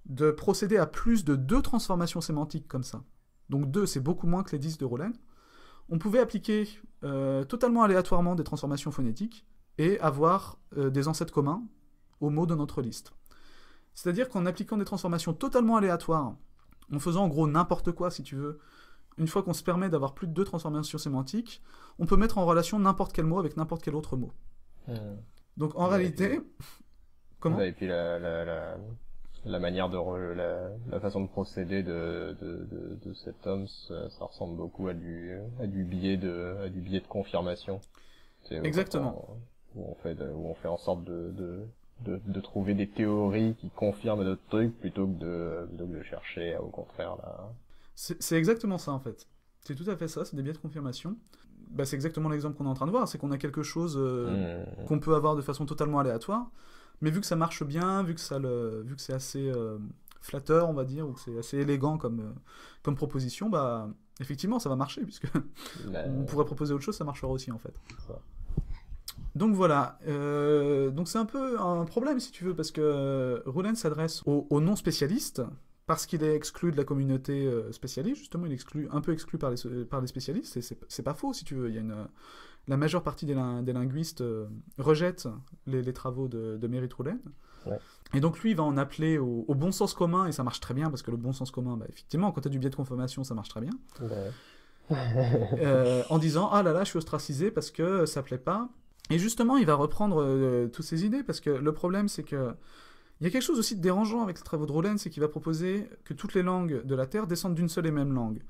de procéder à plus de deux transformations sémantiques comme ça, donc deux, c'est beaucoup moins que les 10 de Rollin. on pouvait appliquer euh, totalement aléatoirement des transformations phonétiques et avoir euh, des ancêtres communs aux mots de notre liste. C'est-à-dire qu'en appliquant des transformations totalement aléatoires, en faisant en gros n'importe quoi si tu veux, une fois qu'on se permet d'avoir plus de deux transformations sémantiques, on peut mettre en relation n'importe quel mot avec n'importe quel autre mot. Hmm. Donc en réalité... Comment la la manière de la, façon de procéder de, de, de, cet homme, ça, ressemble beaucoup à du à du billet de à du de confirmation. Euh, exactement. Où on, fait on fait en sorte de, de, de, trouver des théories qui confirment notre truc plutôt que de chercher au contraire là. C'est exactement ça en fait. C'est tout à fait ça, c'est des biais de confirmation. Bah, c'est exactement l'exemple qu'on est en train de voir, c'est qu'on a quelque chose euh, mmh. qu'on peut avoir de façon totalement aléatoire mais vu que ça marche bien, vu que, ça le, vu que c'est assez euh, flatteur, on va dire, ou que c'est assez élégant comme, euh, comme proposition, bah, effectivement, ça va marcher, puisque bah, on pourrait proposer autre chose, ça marchera aussi, en fait. Donc voilà, euh, donc c'est un peu un problème si tu veux, parce que Roland s'adresse aux non-spécialistes, parce qu'il est exclu de la communauté euh, spécialiste, justement, il est exclu, un peu exclu par les, euh, par les spécialistes, et c'est pas faux, si tu veux. Il y a euh, la majeure partie des, des linguistes rejette les, travaux de, de Mary Et donc lui, il va en appeler au, bon sens commun, et ça marche très bien, parce que le bon sens commun, bah, effectivement, quand tu as du biais de confirmation, ça marche très bien. en disant Ah là là, je suis ostracisé parce que ça plaît pas. Et justement, il va reprendre toutes ces idées, parce que le problème, c'est que il y a quelque chose aussi de dérangeant avec les travaux de Roland, c'est qu'il va proposer que toutes les langues de la Terre descendent d'une seule et même langue.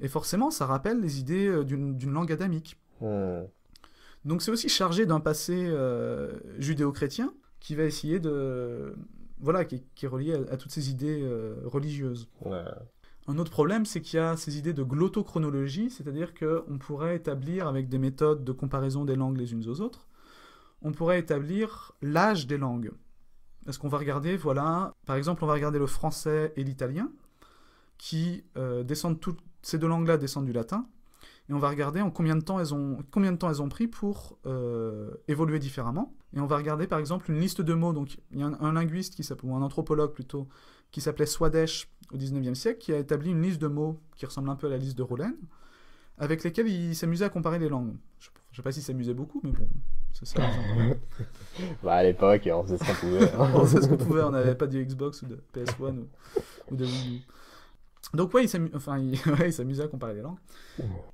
Et forcément, ça rappelle les idées euh, d'une langue adamique. Hmm. Donc c'est aussi chargé d'un passé euh, judéo-chrétien qui va essayer de... Voilà, qui, est relié à, toutes ces idées euh, religieuses. Un autre problème, c'est qu'il y a ces idées de glottochronologie, c'est-à-dire qu'on pourrait établir avec des méthodes de comparaison des langues les unes aux autres, on pourrait établir l'âge des langues. Parce qu'on va regarder, voilà, par exemple, on va regarder le français et l'italien, qui euh, descendent toutes ces deux langues-là descendent du latin, et on va regarder en combien de temps elles ont, combien de temps elles ont pris pour euh, évoluer différemment. Et on va regarder par exemple une liste de mots. Donc il y a un, linguiste qui ou un anthropologue plutôt qui s'appelait Swadesh au 19e siècle qui a établi une liste de mots qui ressemble un peu à la liste de Roland, avec lesquels il s'amusait à comparer les langues. Je ne sais pas s'il s'amusait beaucoup, mais bon, c'est ça. Bah, à l'époque, on faisait ce qu'on pouvait. Hein. on faisait ce qu'on pouvait, on n'avait pas de Xbox ou de PS1 ou, de Wii U. Donc, ouais, il s'amusait enfin, à comparer les langues.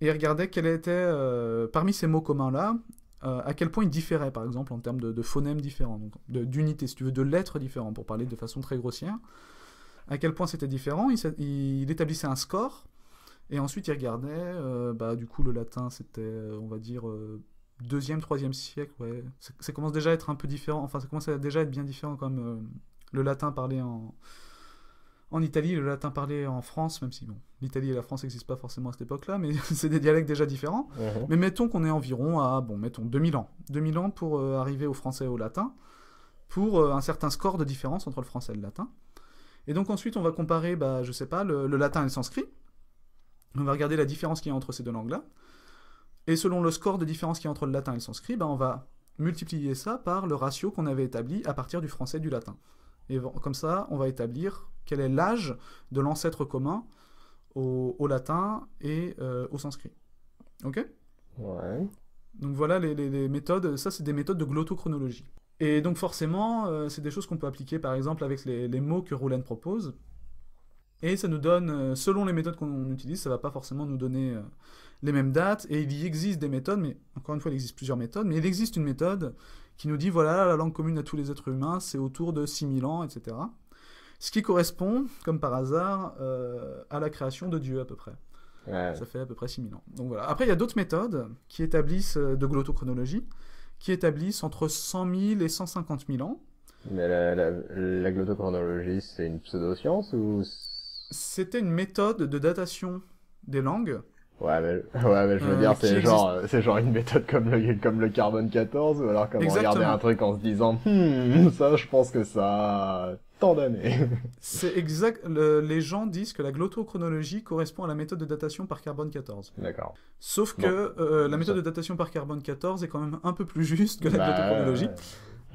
Et il regardait quel était, euh, parmi ces mots communs-là, euh, à quel point ils différaient, par exemple, en termes de, phonèmes différents, d'unités, si tu veux, de lettres différentes, pour parler de façon très grossière. À quel point c'était différent, il, établissait un score, et ensuite il regardait, euh, bah, du coup, le latin, c'était, on va dire, deuxième, troisième siècle, ouais. Ça, commence déjà à être un peu différent, enfin ça commence déjà à être bien différent comme euh, le latin parlé en, en Italie, le latin parlé en France, même si bon, l'Italie et la France n'existent pas forcément à cette époque-là, mais c'est des dialectes déjà différents. Mhm. Mais mettons qu'on est environ à, bon, mettons 2000 ans. 2000 ans pour euh, arriver au français et au latin, pour euh, un certain score de différence entre le français et le latin. Et donc ensuite, on va comparer, bah, je sais pas, le, le latin et le sanskrit. On va regarder la différence qu'il y a entre ces deux langues-là. Et selon le score de différence qu'il y a entre le latin et le sanskrit, hein, on va multiplier ça par le ratio qu'on avait établi à partir du français et du latin. Et comme ça, on va établir quel est l'âge de l'ancêtre commun au, latin et euh, au sanskrit. Ok Ouais. Donc voilà les, méthodes, ça c'est des méthodes de glottochronologie. Et donc forcément, euh, c'est des choses qu'on peut appliquer par exemple avec les, mots que Roulaine propose. Et ça nous donne, euh, selon les méthodes qu'on utilise, ça va pas forcément nous donner les mêmes dates, et il y existe des méthodes, mais encore une fois, il existe plusieurs méthodes, mais il existe une méthode qui nous dit, voilà, la langue commune à tous les êtres humains, c'est autour de 6000 ans, etc. Ce qui correspond, comme par hasard, euh, à la création de Dieu à peu près. Ça fait à peu près 6000 ans. Donc voilà. Après, il y a d'autres méthodes qui établissent, euh, de glottochronologie, qui établissent entre 100 000 et 150 000 ans. Mais la, la, glottochronologie, c'est une pseudo-science C'était une méthode de datation des langues Ouais mais, je veux dire, c'est genre, c'est genre une méthode comme le, comme le carbone 14, ou alors comme regarder un truc en se disant, hmm, ça, je pense que ça a tant d'années. C'est exact, les gens disent que la glottochronologie correspond à la méthode de datation par carbone 14. D'accord. Sauf que euh, la méthode de datation par carbone 14 est quand même un peu plus juste que la bah, glottochronologie.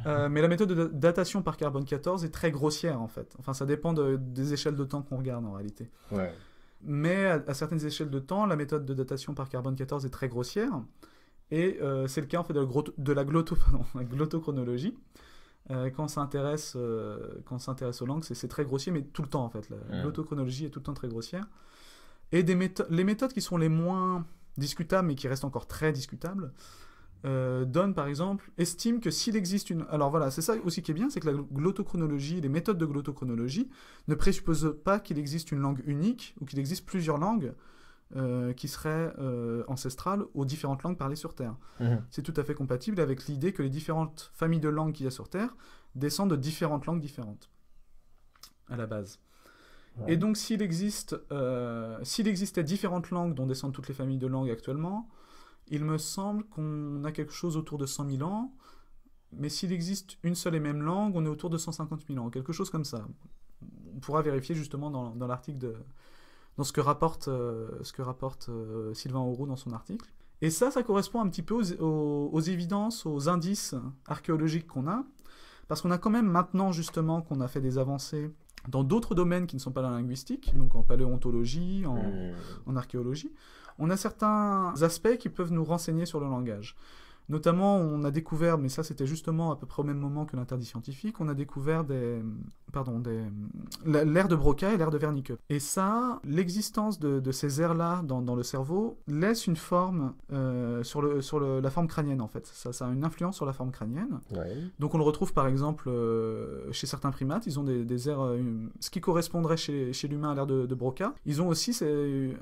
Euh, mais la méthode de datation par carbone 14 est très grossière en fait. Enfin, ça dépend des échelles de temps qu'on regarde en réalité. Ouais. Mais à, certaines échelles de temps, la méthode de datation par carbone 14 est très grossière. Et euh, c'est le cas en fait de la, de la, pardon, glottochronologie. Euh, euh, quand on s'intéresse aux langues, c'est très grossier, mais tout le temps en fait. La est tout le temps très grossière. Et les méthodes qui sont les moins discutables, mais qui restent encore très discutables, euh, donne par exemple, estime que s'il existe une... Alors voilà, c'est ça aussi qui est bien, c'est que la glottochronologie, les méthodes de glottochronologie ne présupposent pas qu'il existe une langue unique ou qu'il existe plusieurs langues euh, qui seraient euh, ancestrales aux différentes langues parlées sur Terre. Mhm. C'est tout à fait compatible avec l'idée que les différentes familles de langues qu'il y a sur Terre descendent de différentes langues différentes, à la base. Et donc s'il existe, s'il existait différentes langues dont descendent toutes les familles de langues actuellement, il me semble qu'on a quelque chose autour de 100 000 ans, mais s'il existe une seule et même langue, on est autour de 150 000 ans, quelque chose comme ça. On pourra vérifier justement dans, l'article dans ce que rapporte, euh, ce que rapporte euh, Sylvain Auroux dans son article. Et ça, ça correspond un petit peu aux, évidences, aux indices archéologiques qu'on a, parce qu'on a quand même maintenant justement qu'on a fait des avancées dans d'autres domaines qui ne sont pas la linguistique, donc en paléontologie, en mmh. archéologie, on a certains aspects qui peuvent nous renseigner sur le langage. Notamment, on a découvert, mais ça c'était justement à peu près au même moment que l'interdit scientifique, on a découvert des, pardon, des, l'air de Broca et l'air de Wernicke. Et ça, l'existence de, ces airs-là dans, le cerveau laisse une forme euh, sur, le, sur la forme crânienne en fait. Ça, ça a une influence sur la forme crânienne. Donc on le retrouve par exemple euh, chez certains primates, ils ont des, des airs, euh, ce qui correspondrait chez, chez l'humain à l'air de, Broca. Ils ont aussi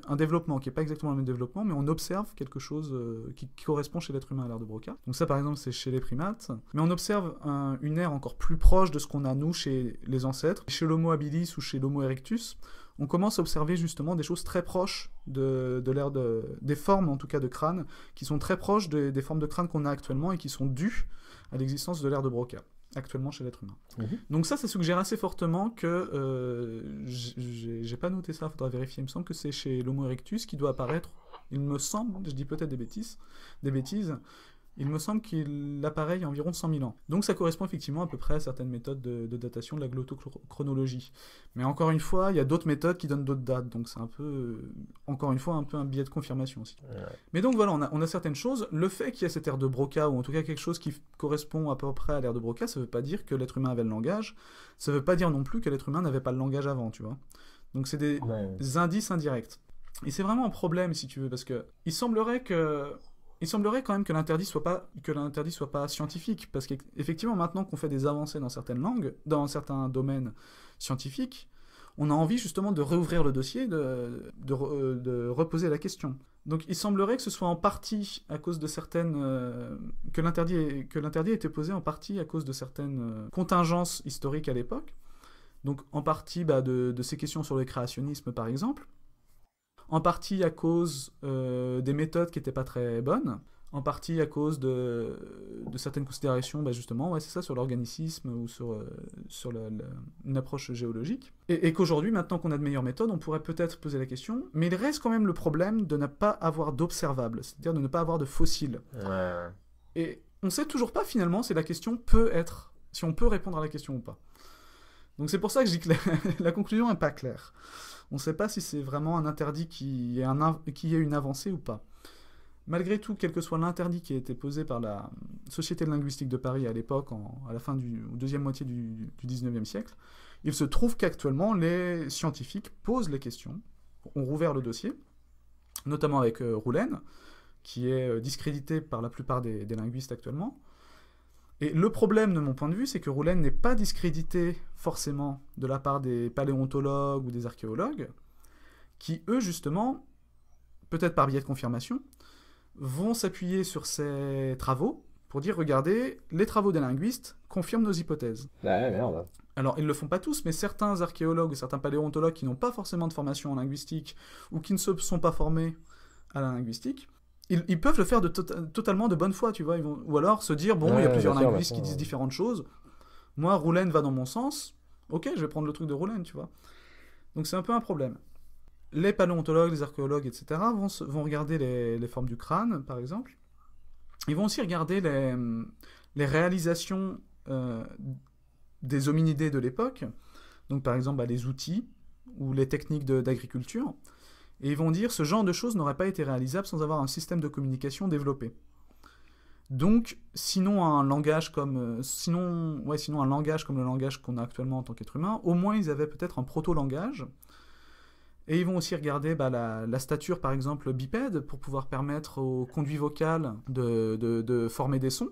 un développement qui n'est pas exactement le même développement, mais on observe quelque chose qui, qui correspond chez l'être humain à l'air de Broca. Donc ça par exemple c'est chez les primates. Mais on observe une ère encore plus proche de ce qu'on a nous chez les ancêtres. Chez l'Homo habilis ou chez l'Homo erectus, on commence à observer justement des choses très proches de, de, des formes en tout cas de crâne, qui sont très proches des formes de crâne qu'on a actuellement et qui sont dues à l'existence de l'ère de Broca actuellement chez l'être humain. Mhm. Donc ça, ça suggère assez fortement que, euh, j'ai pas noté ça, faudra vérifier, il me semble que c'est chez l'Homo erectus qui doit apparaître, il me semble, je dis peut-être des bêtises, des bêtises il me semble qu'il apparaît il y environ 100 000 ans. Donc ça correspond effectivement à peu près à certaines méthodes de, datation de la glottochronologie. Mais encore une fois, il y a d'autres méthodes qui donnent d'autres dates, donc c'est un peu, euh, encore une fois, un peu un billet de confirmation aussi. Mais donc voilà, on a, certaines choses. Le fait qu'il y a cette ère de Broca, ou en tout cas quelque chose qui correspond à peu près à l'ère de Broca, ça ne veut pas dire que l'être humain avait le langage, ça ne veut pas dire non plus que l'être humain n'avait pas le langage avant, tu vois. Donc c'est des indices indirects. Et c'est vraiment un problème, si tu veux, parce que il semblerait que il semblerait quand même que l'interdit soit pas que l'interdit soit pas scientifique, parce qu'effectivement maintenant qu'on fait des avancées dans certaines langues, dans certains domaines scientifiques, on a envie justement de réouvrir le dossier, de, de, euh, reposer la question. Donc il semblerait que ce soit en partie à cause de certaines euh, que l'interdit que l'interdit était posé en partie à cause de certaines euh, contingences historiques à l'époque. Donc en partie bah, de ces questions sur le créationnisme par exemple, en partie à cause euh, des méthodes qui n'étaient pas très bonnes, en partie à cause de, certaines considérations, bah, justement, c'est ça, sur l'organisme ou sur, euh, sur une approche géologique. Et, qu'aujourd'hui, maintenant qu'on a de meilleures méthodes, on pourrait peut-être poser la question, mais il reste quand même le problème de ne pas avoir d'observables, c'est-à-dire de ne pas avoir de fossiles. Et on ne sait toujours pas finalement si la question peut être, si on peut répondre à la question ou pas. Donc c'est pour ça que je dis que la, la conclusion n'est pas claire. On ne sait pas si c'est vraiment un interdit qui est, un, une avancée ou pas. Malgré tout, quel que soit l'interdit qui a été posé par la hum, Société linguistique de Paris à l'époque, à la fin du deuxième moitié du, XIXe 19e siècle, il se trouve qu'actuellement, les scientifiques posent les questions, ont rouvert le dossier, notamment avec euh, qui est euh, discrédité par la plupart des linguistes actuellement, et le problème de mon point de vue, c'est que Roulen n'est pas discrédité forcément de la part des paléontologues ou des archéologues, qui eux justement, peut-être par biais de confirmation, vont s'appuyer sur ces travaux pour dire regardez, les travaux des linguistes confirment nos hypothèses. Bah Alors, ils ne le font pas tous, mais certains archéologues, certains paléontologues qui n'ont pas forcément de formation en linguistique ou qui ne se sont pas formés à la linguistique ils, peuvent le faire de tota-, totalement de bonne foi, tu vois. Ils vont, ou alors se dire, bon, il y a plusieurs linguistes bah, qui disent différentes choses. Moi, Roulen va dans mon sens. Ok, je vais prendre le truc de Roulen, tu vois. Donc c'est un peu un problème. Les paléontologues, les archéologues, etc. vont, regarder les, formes du crâne, par exemple. Ils vont aussi regarder les, réalisations euh, des hominidés de l'époque. Donc par exemple, bah, les outils ou les techniques d'agriculture. Et ils vont dire ce genre de choses n'aurait pas été réalisable sans avoir un système de communication développé. Donc, sinon un langage comme, euh, sinon, ouais, sinon un langage comme le langage qu'on a actuellement en tant qu'être humain, au moins ils avaient peut-être un proto-langage. Et ils vont aussi regarder bah, la, stature, par exemple, bipède, pour pouvoir permettre au conduit vocal de, former des sons.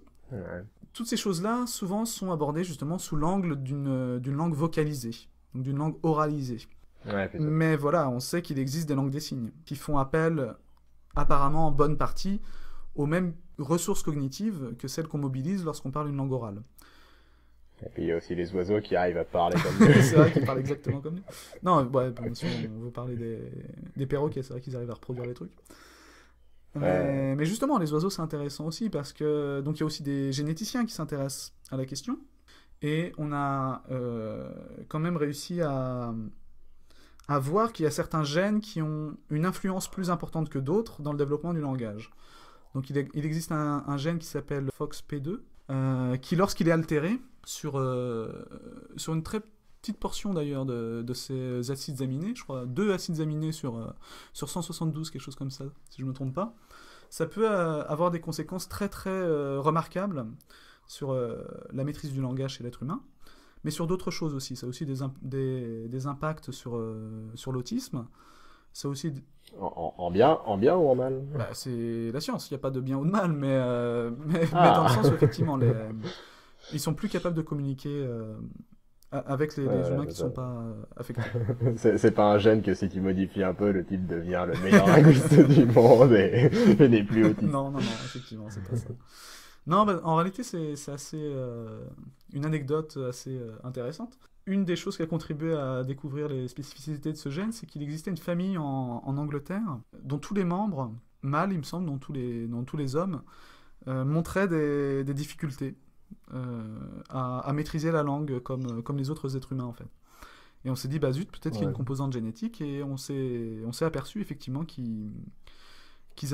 Toutes ces choses-là, souvent, sont abordées justement sous l'angle d'une langue vocalisée, d'une langue oralisée. Mais voilà, on sait qu'il existe des langues des signes qui font appel, apparemment en bonne partie, aux mêmes ressources cognitives que celles qu'on mobilise lorsqu'on parle une langue orale. Et puis il y a aussi les oiseaux qui arrivent à parler comme nous. c'est vrai qu'ils parlent exactement comme nous. Non, bon, si on veut parler des, des perroquets, c'est vrai qu'ils arrivent à reproduire les trucs. Euh, mais, justement, les oiseaux, c'est intéressant aussi parce que. Donc il y a aussi des généticiens qui s'intéressent à la question. Et on a euh, quand même réussi à, à voir qu'il y a certains gènes qui ont une influence plus importante que d'autres dans le développement du langage. Donc il, existe un, gène qui s'appelle FOXP2, euh, qui lorsqu'il est altéré sur, euh, sur une très petite portion d'ailleurs de, de, ces acides aminés, je crois deux acides aminés sur, euh, sur 172, quelque chose comme ça, si je ne me trompe pas, ça peut avoir des conséquences très très remarquables sur la maîtrise du langage chez l'être humain mais sur d'autres choses aussi. Ça a aussi des, des, impacts sur, euh, sur l'autisme. Ça aussi. En, bien, en bien ou en mal bah, C'est la science, il n'y a pas de bien ou de mal, mais, euh, ah. mais, dans le sens où effectivement, les, ils sont plus capables de communiquer euh, avec les, humains qui ne sont pas affectés. c'est pas un gène que si tu modifies un peu, le type devient le meilleur linguiste du monde et, n'est plus autiste. Non, non, non, effectivement, c'est pas ça. Non, bah, en réalité, c'est assez, une anecdote assez euh, intéressante. Une des choses qui a contribué à découvrir les spécificités de ce gène, c'est qu'il existait une famille en, Angleterre dont tous les membres, mâles il me semble, dont tous les, hommes, euh, montraient des, difficultés euh, à, maîtriser la langue comme, les autres êtres humains en fait. Et on s'est dit, bah zut, peut-être qu'il y a une composante génétique, et on s'est aperçu effectivement qu'ils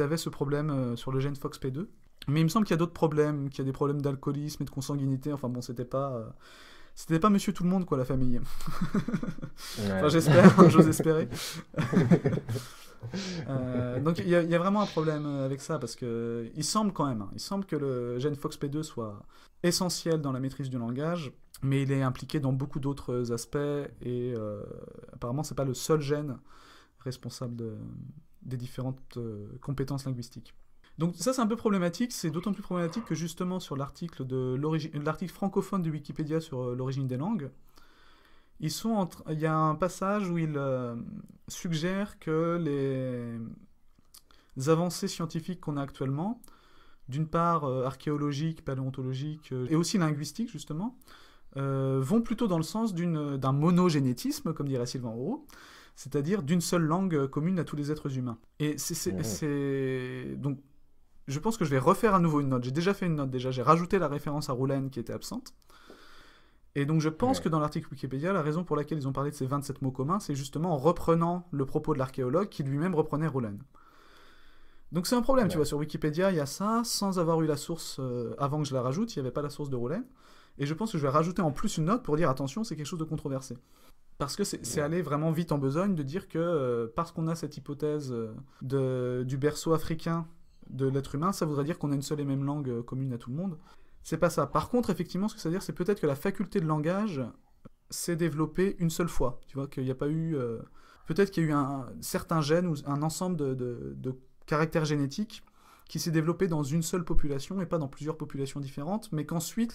avaient ce problème sur le gène FOXP2, mais il me semble qu'il y a d'autres problèmes, qu'il y a des problèmes d'alcoolisme et de consanguinité. Enfin bon, c'était pas. Euh, c'était pas monsieur tout le monde, quoi, la famille. enfin, j'espère, hein, j'ose espérer. Euh, donc il y, a vraiment un problème euh, avec ça parce que il semble quand même, hein, il semble que le gène FOXP2 soit essentiel dans la maîtrise du langage, mais il est impliqué dans beaucoup d'autres aspects et apparemment c'est pas le seul gène responsable de, des différentes compétences linguistiques. Donc ça c'est un peu problématique, c'est d'autant plus problématique que justement sur l'article de l'article francophone de Wikipédia sur euh, l'origine des langues, il y a un passage où il euh, suggère que les, avancées scientifiques qu'on a actuellement, d'une part euh, archéologiques, paléontologiques et aussi linguistiques justement, vont plutôt dans le sens d'un monogénétisme, comme dirait Sylvain Roux, c'est-à-dire d'une seule langue commune à tous les êtres humains. Et c'est mmh. donc je pense que je vais refaire à nouveau une note. J'ai déjà fait une note, déjà. J'ai rajouté la référence à Roulaine qui était absente. Et donc je pense que dans l'article Wikipédia, la raison pour laquelle ils ont parlé de ces 27 mots communs, c'est justement en reprenant le propos de l'archéologue qui lui-même reprenait Roulaine. Donc c'est un problème, tu vois, sur Wikipédia, il y a ça, sans avoir eu la source euh, avant que je la rajoute, il n'y avait pas la source de Roulaine. Et je pense que je vais rajouter en plus une note pour dire attention, c'est quelque chose de controversé. Parce que c'est aller vraiment vite en besogne de dire que euh, parce qu'on a cette hypothèse euh, du berceau africain de l'être humain, ça voudrait dire qu'on a une seule et même langue euh, commune à tout le monde. C'est pas ça. Par contre, effectivement, ce que ça veut dire, c'est peut-être que la faculté de langage euh, s'est développée une seule fois. Tu vois, qu'il n'y a pas eu. Euh, peut-être qu'il y a eu un, certain gène ou un ensemble de, caractères génétiques qui s'est développé dans une seule population et pas dans plusieurs populations différentes, mais qu'ensuite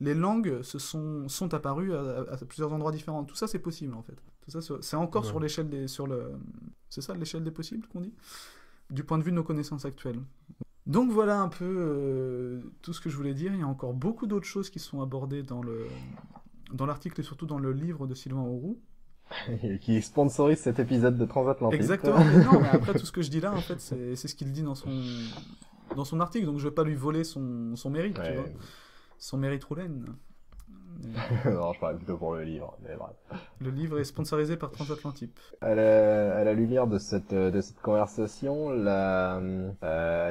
les langues se sont, sont apparues à, plusieurs endroits différents. Tout ça, c'est possible en fait. Tout ça, c'est encore sur l'échelle des, c'est ça l'échelle des possibles qu'on dit du point de vue de nos connaissances actuelles. Donc voilà un peu euh, tout ce que je voulais dire. Il y a encore beaucoup d'autres choses qui sont abordées dans le dans l'article et surtout dans le livre de Sylvain Auroux. qui sponsorise cet épisode de Transatlantique. Exactement. non, mais après tout ce que je dis là, en fait, c'est ce qu'il dit dans son dans son article. Donc je ne vais pas lui voler son, son mérite, tu vois. son mérite roulaine. non, je plutôt pour le livre, mais Le livre est sponsorisé par Transatlantique. À la, à la lumière de cette, de cette conversation, la, euh,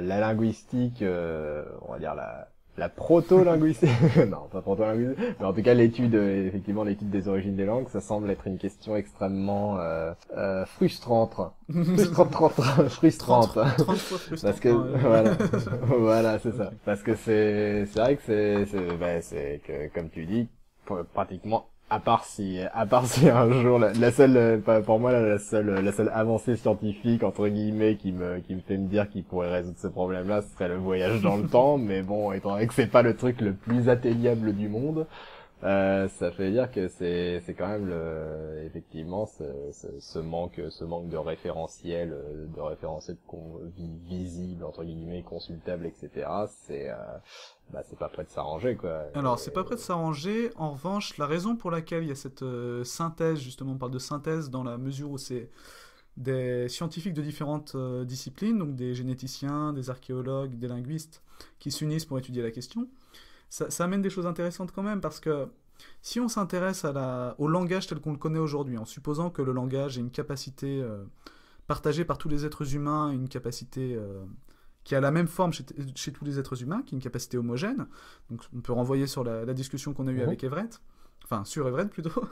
la linguistique, euh, on va dire la, la proto-linguistique, non pas proto-linguistique, mais en tout cas l'étude, euh, effectivement l'étude des origines des langues, ça semble être une question extrêmement euh, euh, frustrante, frustrante, frustrante, 30, 30 frustrante, parce que voilà, voilà c'est ça, parce que c'est c'est vrai que c'est c'est ben, c'est que comme tu dis pratiquement à part si à part si un jour la, seule pour moi la seule la seule avancée scientifique entre guillemets qui me qui me fait me dire qu'il pourrait résoudre ce problème là ce serait le voyage dans le temps mais bon étant donné que c'est pas le truc le plus atteignable du monde euh, ça fait dire que c'est c'est quand même effectivement ce, ce, ce, manque ce manque de référentiel euh, de référentiel visible entre guillemets consultable etc c'est euh, bah, c'est pas prêt de s'arranger quoi alors c'est pas prêt de s'arranger en revanche la raison pour laquelle il y a cette synthèse justement on parle de synthèse dans la mesure où c'est des scientifiques de différentes disciplines donc des généticiens des archéologues des linguistes qui s'unissent pour étudier la question ça, amène des choses intéressantes quand même, parce que si on s'intéresse au langage tel qu'on le connaît aujourd'hui, en supposant que le langage est une capacité euh, partagée par tous les êtres humains, une capacité euh, qui a la même forme chez, tous les êtres humains, qui est une capacité homogène, donc on peut renvoyer sur la, discussion qu'on a eue mhm. avec Everett, enfin sur Everett plutôt,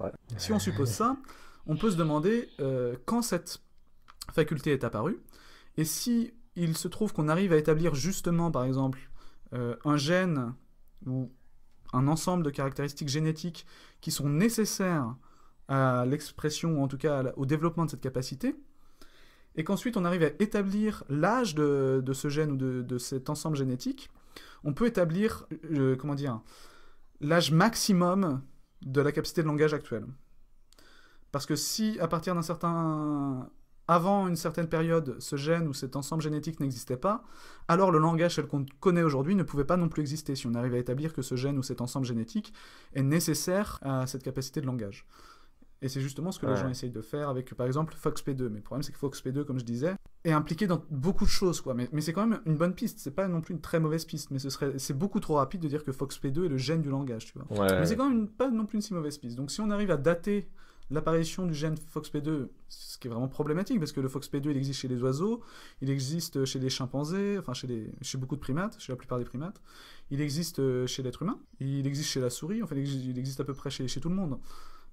si on suppose ça, on peut se demander euh, quand cette faculté est apparue, et si il se trouve qu'on arrive à établir justement, par exemple, un gène ou un ensemble de caractéristiques génétiques qui sont nécessaires à l'expression, ou en tout cas au développement de cette capacité, et qu'ensuite on arrive à établir l'âge de, ce gène ou de, cet ensemble génétique, on peut établir euh, comment dire l'âge maximum de la capacité de langage actuelle. Parce que si à partir d'un certain avant une certaine période, ce gène ou cet ensemble génétique n'existait pas, alors le langage tel qu'on connaît aujourd'hui ne pouvait pas non plus exister si on arrive à établir que ce gène ou cet ensemble génétique est nécessaire à cette capacité de langage. Et c'est justement ce que les gens essayent de faire avec, par exemple, FOXP2. Mais le problème, c'est que FOXP2, comme je disais, est impliqué dans beaucoup de choses, quoi. Mais, c'est quand même une bonne piste. C'est pas non plus une très mauvaise piste, mais ce serait, c'est beaucoup trop rapide de dire que FOXP2 est le gène du langage, tu vois. Mais c'est quand même pas non plus une si mauvaise piste. Donc si on arrive à dater l'apparition du gène FOXP2, ce qui est vraiment problématique, parce que le FOXP2, existe chez les oiseaux, il existe chez les chimpanzés, enfin chez, les, chez beaucoup de primates, chez la plupart des primates, il existe euh, chez l'être humain, il existe chez la souris, enfin il existe à peu près chez, chez tout le monde.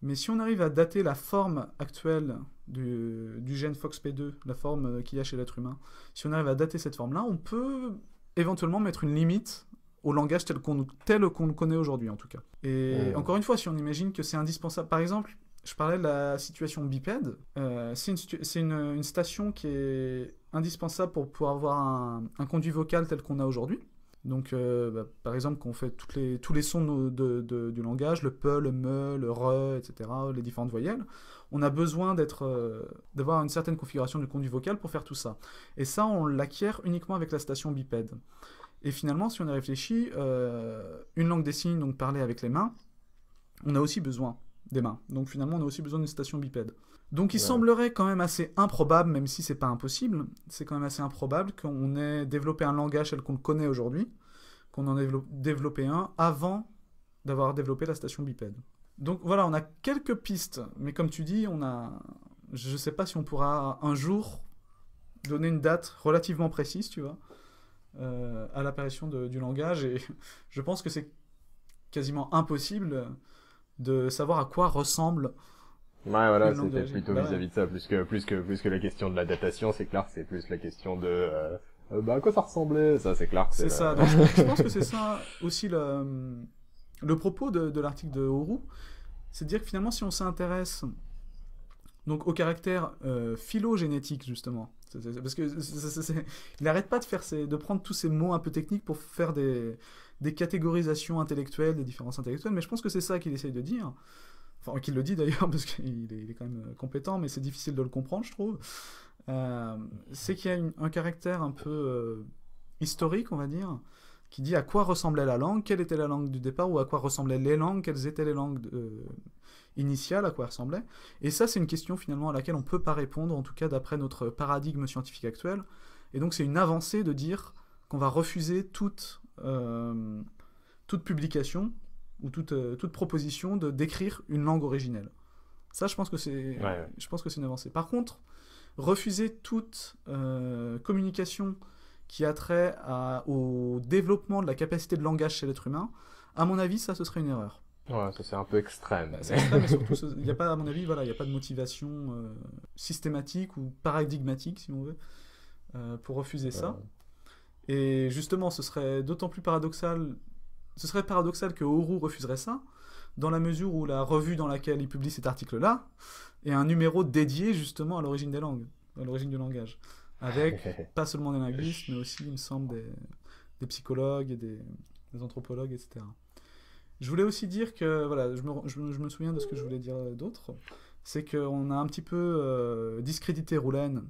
Mais si on arrive à dater la forme actuelle du, du gène FOXP2, la forme euh, qu'il y a chez l'être humain, si on arrive à dater cette forme-là, on peut éventuellement mettre une limite au langage tel qu'on le connaît aujourd'hui en tout cas. Et oh. encore une fois, si on imagine que c'est indispensable, par exemple, je parlais de la situation bipède. Euh, c'est une, station qui est indispensable pour pouvoir avoir un, conduit vocal tel qu'on a aujourd'hui. Donc, euh, bah, par exemple, quand on fait toutes les, tous les sons du langage, le pe, le me, le re, etc., les différentes voyelles, on a besoin d'être, euh, d'avoir une certaine configuration du conduit vocal pour faire tout ça. Et ça, on l'acquiert uniquement avec la station bipède. Et finalement, si on y réfléchit, une langue des signes, donc parler avec les mains, on a aussi besoin des mains. Donc finalement, on a aussi besoin d'une station bipède. Donc il semblerait quand même assez improbable, même si c'est pas impossible, c'est quand même assez improbable qu'on ait développé un langage tel qu'on le connaît aujourd'hui, qu'on en ait développé un avant d'avoir développé la station bipède. Donc voilà, on a quelques pistes, mais comme tu dis, on a, je sais pas si on pourra un jour donner une date relativement précise, tu vois, euh, à l'apparition du langage, et je pense que c'est quasiment impossible de savoir à quoi ressemble. Ouais, voilà, c'était plutôt bah vis-à-vis de ça, plus que, plus que, plus que la question de la datation, c'est clair, c'est plus la question de, euh, euh, bah, à quoi ça ressemblait, ça, c'est clair. C'est ça, je pense que c'est ça aussi le, le propos de, l'article de Oru, c'est de dire que finalement, si on s'intéresse donc au caractère euh, phylogénétique justement, parce que il n'arrête pas de faire de prendre tous ces mots un peu techniques pour faire des des catégorisations intellectuelles, des différences intellectuelles, mais je pense que c'est ça qu'il essaye de dire. Enfin, qu'il le dit d'ailleurs, parce qu'il est, quand même compétent, mais c'est difficile de le comprendre, je trouve. Euh, c'est qu'il y a un caractère un peu euh, historique, on va dire, qui dit à quoi ressemblait la langue, quelle était la langue du départ, ou à quoi ressemblaient les langues, quelles étaient les langues euh, initiales, à quoi ressemblaient. Et ça, c'est une question finalement à laquelle on ne peut pas répondre, en tout cas d'après notre paradigme scientifique actuel. Et donc, c'est une avancée de dire qu'on va refuser toute euh, toute publication ou euh, toute, proposition de d'écrire une langue originelle. Ça, je pense que c'est une avancée. Par contre, refuser toute euh, communication qui a trait au développement de la capacité de langage chez l'être humain, à mon avis, ça, ce serait une erreur. Ouais, ça c'est un peu extrême. il n'y a pas, à mon avis, voilà, il n'y a pas de motivation systématique ou paradigmatique, si on veut, pour refuser ça. Et justement, ce serait d'autant plus paradoxal, ce serait paradoxal que Oru refuserait ça, dans la mesure où la revue dans laquelle il publie cet article-là est un numéro dédié justement à l'origine des langues, à l'origine du langage, avec pas seulement des linguistes, mais aussi, il me semble, des, psychologues et des, anthropologues, etc. Je voulais aussi dire que, voilà, je me, souviens de ce que je voulais dire d'autre, c'est qu'on a un petit peu euh, discrédité Roulaine,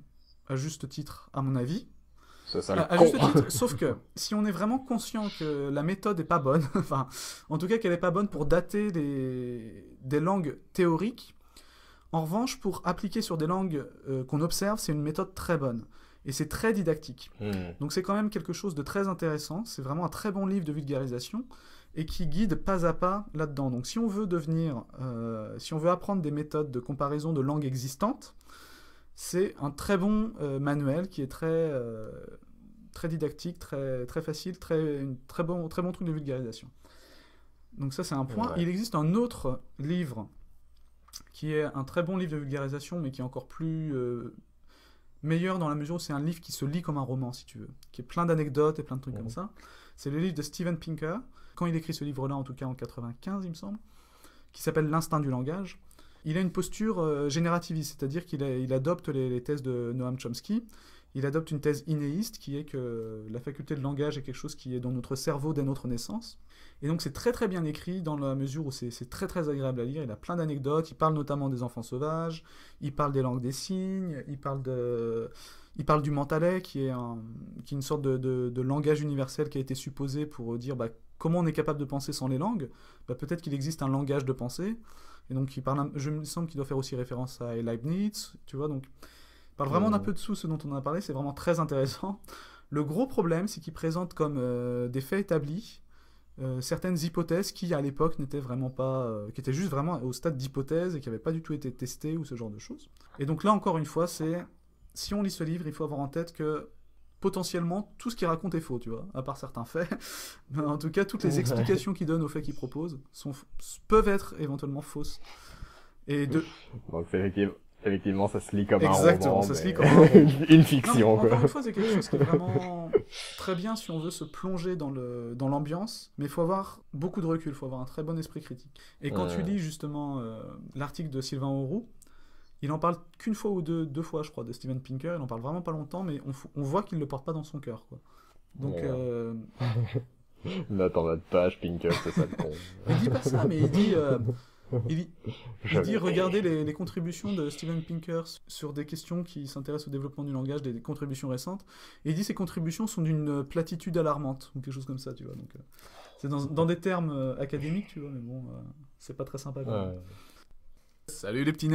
à juste titre, à mon avis, ah, sauf que si on est vraiment conscient que la méthode n'est pas bonne, enfin, en tout cas qu'elle n'est pas bonne pour dater des, langues théoriques, en revanche, pour appliquer sur des langues euh, qu'on observe, c'est une méthode très bonne. Et c'est très didactique. Hmm. Donc c'est quand même quelque chose de très intéressant. C'est vraiment un très bon livre de vulgarisation et qui guide pas à pas là-dedans. Donc si on veut devenir, euh, si on veut apprendre des méthodes de comparaison de langues existantes, c'est un très bon euh, manuel qui est très, euh, très didactique, très, très facile, très, très, bon, très bon truc de vulgarisation. Donc ça, c'est un point. Il existe un autre livre qui est un très bon livre de vulgarisation, mais qui est encore plus euh, meilleur dans la mesure où c'est un livre qui se lit comme un roman, si tu veux, qui est plein d'anecdotes et plein de trucs comme mmh. ça. C'est le livre de Steven Pinker, quand il écrit ce livre-là, en tout cas en 95, il me semble, qui s'appelle L'instinct du langage. Il a une posture euh, générativiste, c'est-à-dire qu'il adopte les, thèses de Noam Chomsky. Il adopte une thèse inéiste qui est que la faculté de langage est quelque chose qui est dans notre cerveau dès notre naissance. Et donc c'est très très bien écrit dans la mesure où c'est très très agréable à lire. Il a plein d'anecdotes, il parle notamment des enfants sauvages, il parle des langues des signes, il parle, de, il parle du mentalais qui est, qui une sorte de, langage universel qui a été supposé pour dire bah, comment on est capable de penser sans les langues. Bah, peut-être qu'il existe un langage de pensée. Et donc, il parle, je me semble qu'il doit faire aussi référence à Leibniz, tu vois. Donc, il parle vraiment euh. d'un peu de sous ce dont on a parlé, c'est vraiment très intéressant. Le gros problème, c'est qu'il présente comme euh, des faits établis euh, certaines hypothèses qui, à l'époque, n'étaient vraiment pas. qui étaient juste vraiment au stade d'hypothèse et qui n'avaient pas du tout été testées ou ce genre de choses. Et donc là, encore une fois, c'est. Si on lit ce livre, il faut avoir en tête que potentiellement tout ce qu'il raconte est faux, tu vois, à part certains faits. Mais en tout cas, toutes les explications qu'il donne aux faits qu'il propose peuvent être éventuellement fausses. Et de... effectivement, ça se lit comme un roman. Exactement, ça se lit comme euh, une fiction. quoi. Encore c'est quelque chose qui est vraiment très bien si on veut se plonger dans l'ambiance, mais il faut avoir beaucoup de recul, il faut avoir un très bon esprit critique. Et quand tu lis justement euh, l'article de Sylvain Auroux, il en parle qu'une fois ou deux, deux fois, je crois, de Steven Pinker. Il en parle vraiment pas longtemps, mais on, voit qu'il le porte pas dans son cœur. Quoi. Donc. Euh, pas de page, Pinker, c'est ça le con. il dit pas ça, mais il dit. Euh, il regardez les, contributions de Steven Pinker sur des questions qui s'intéressent au développement du langage, des, contributions récentes. Et il dit ces contributions sont d'une platitude alarmante, ou quelque chose comme ça, tu vois. Donc, euh, c'est dans, des termes académiques, tu vois, mais bon, c'est pas très sympa. Salut les petits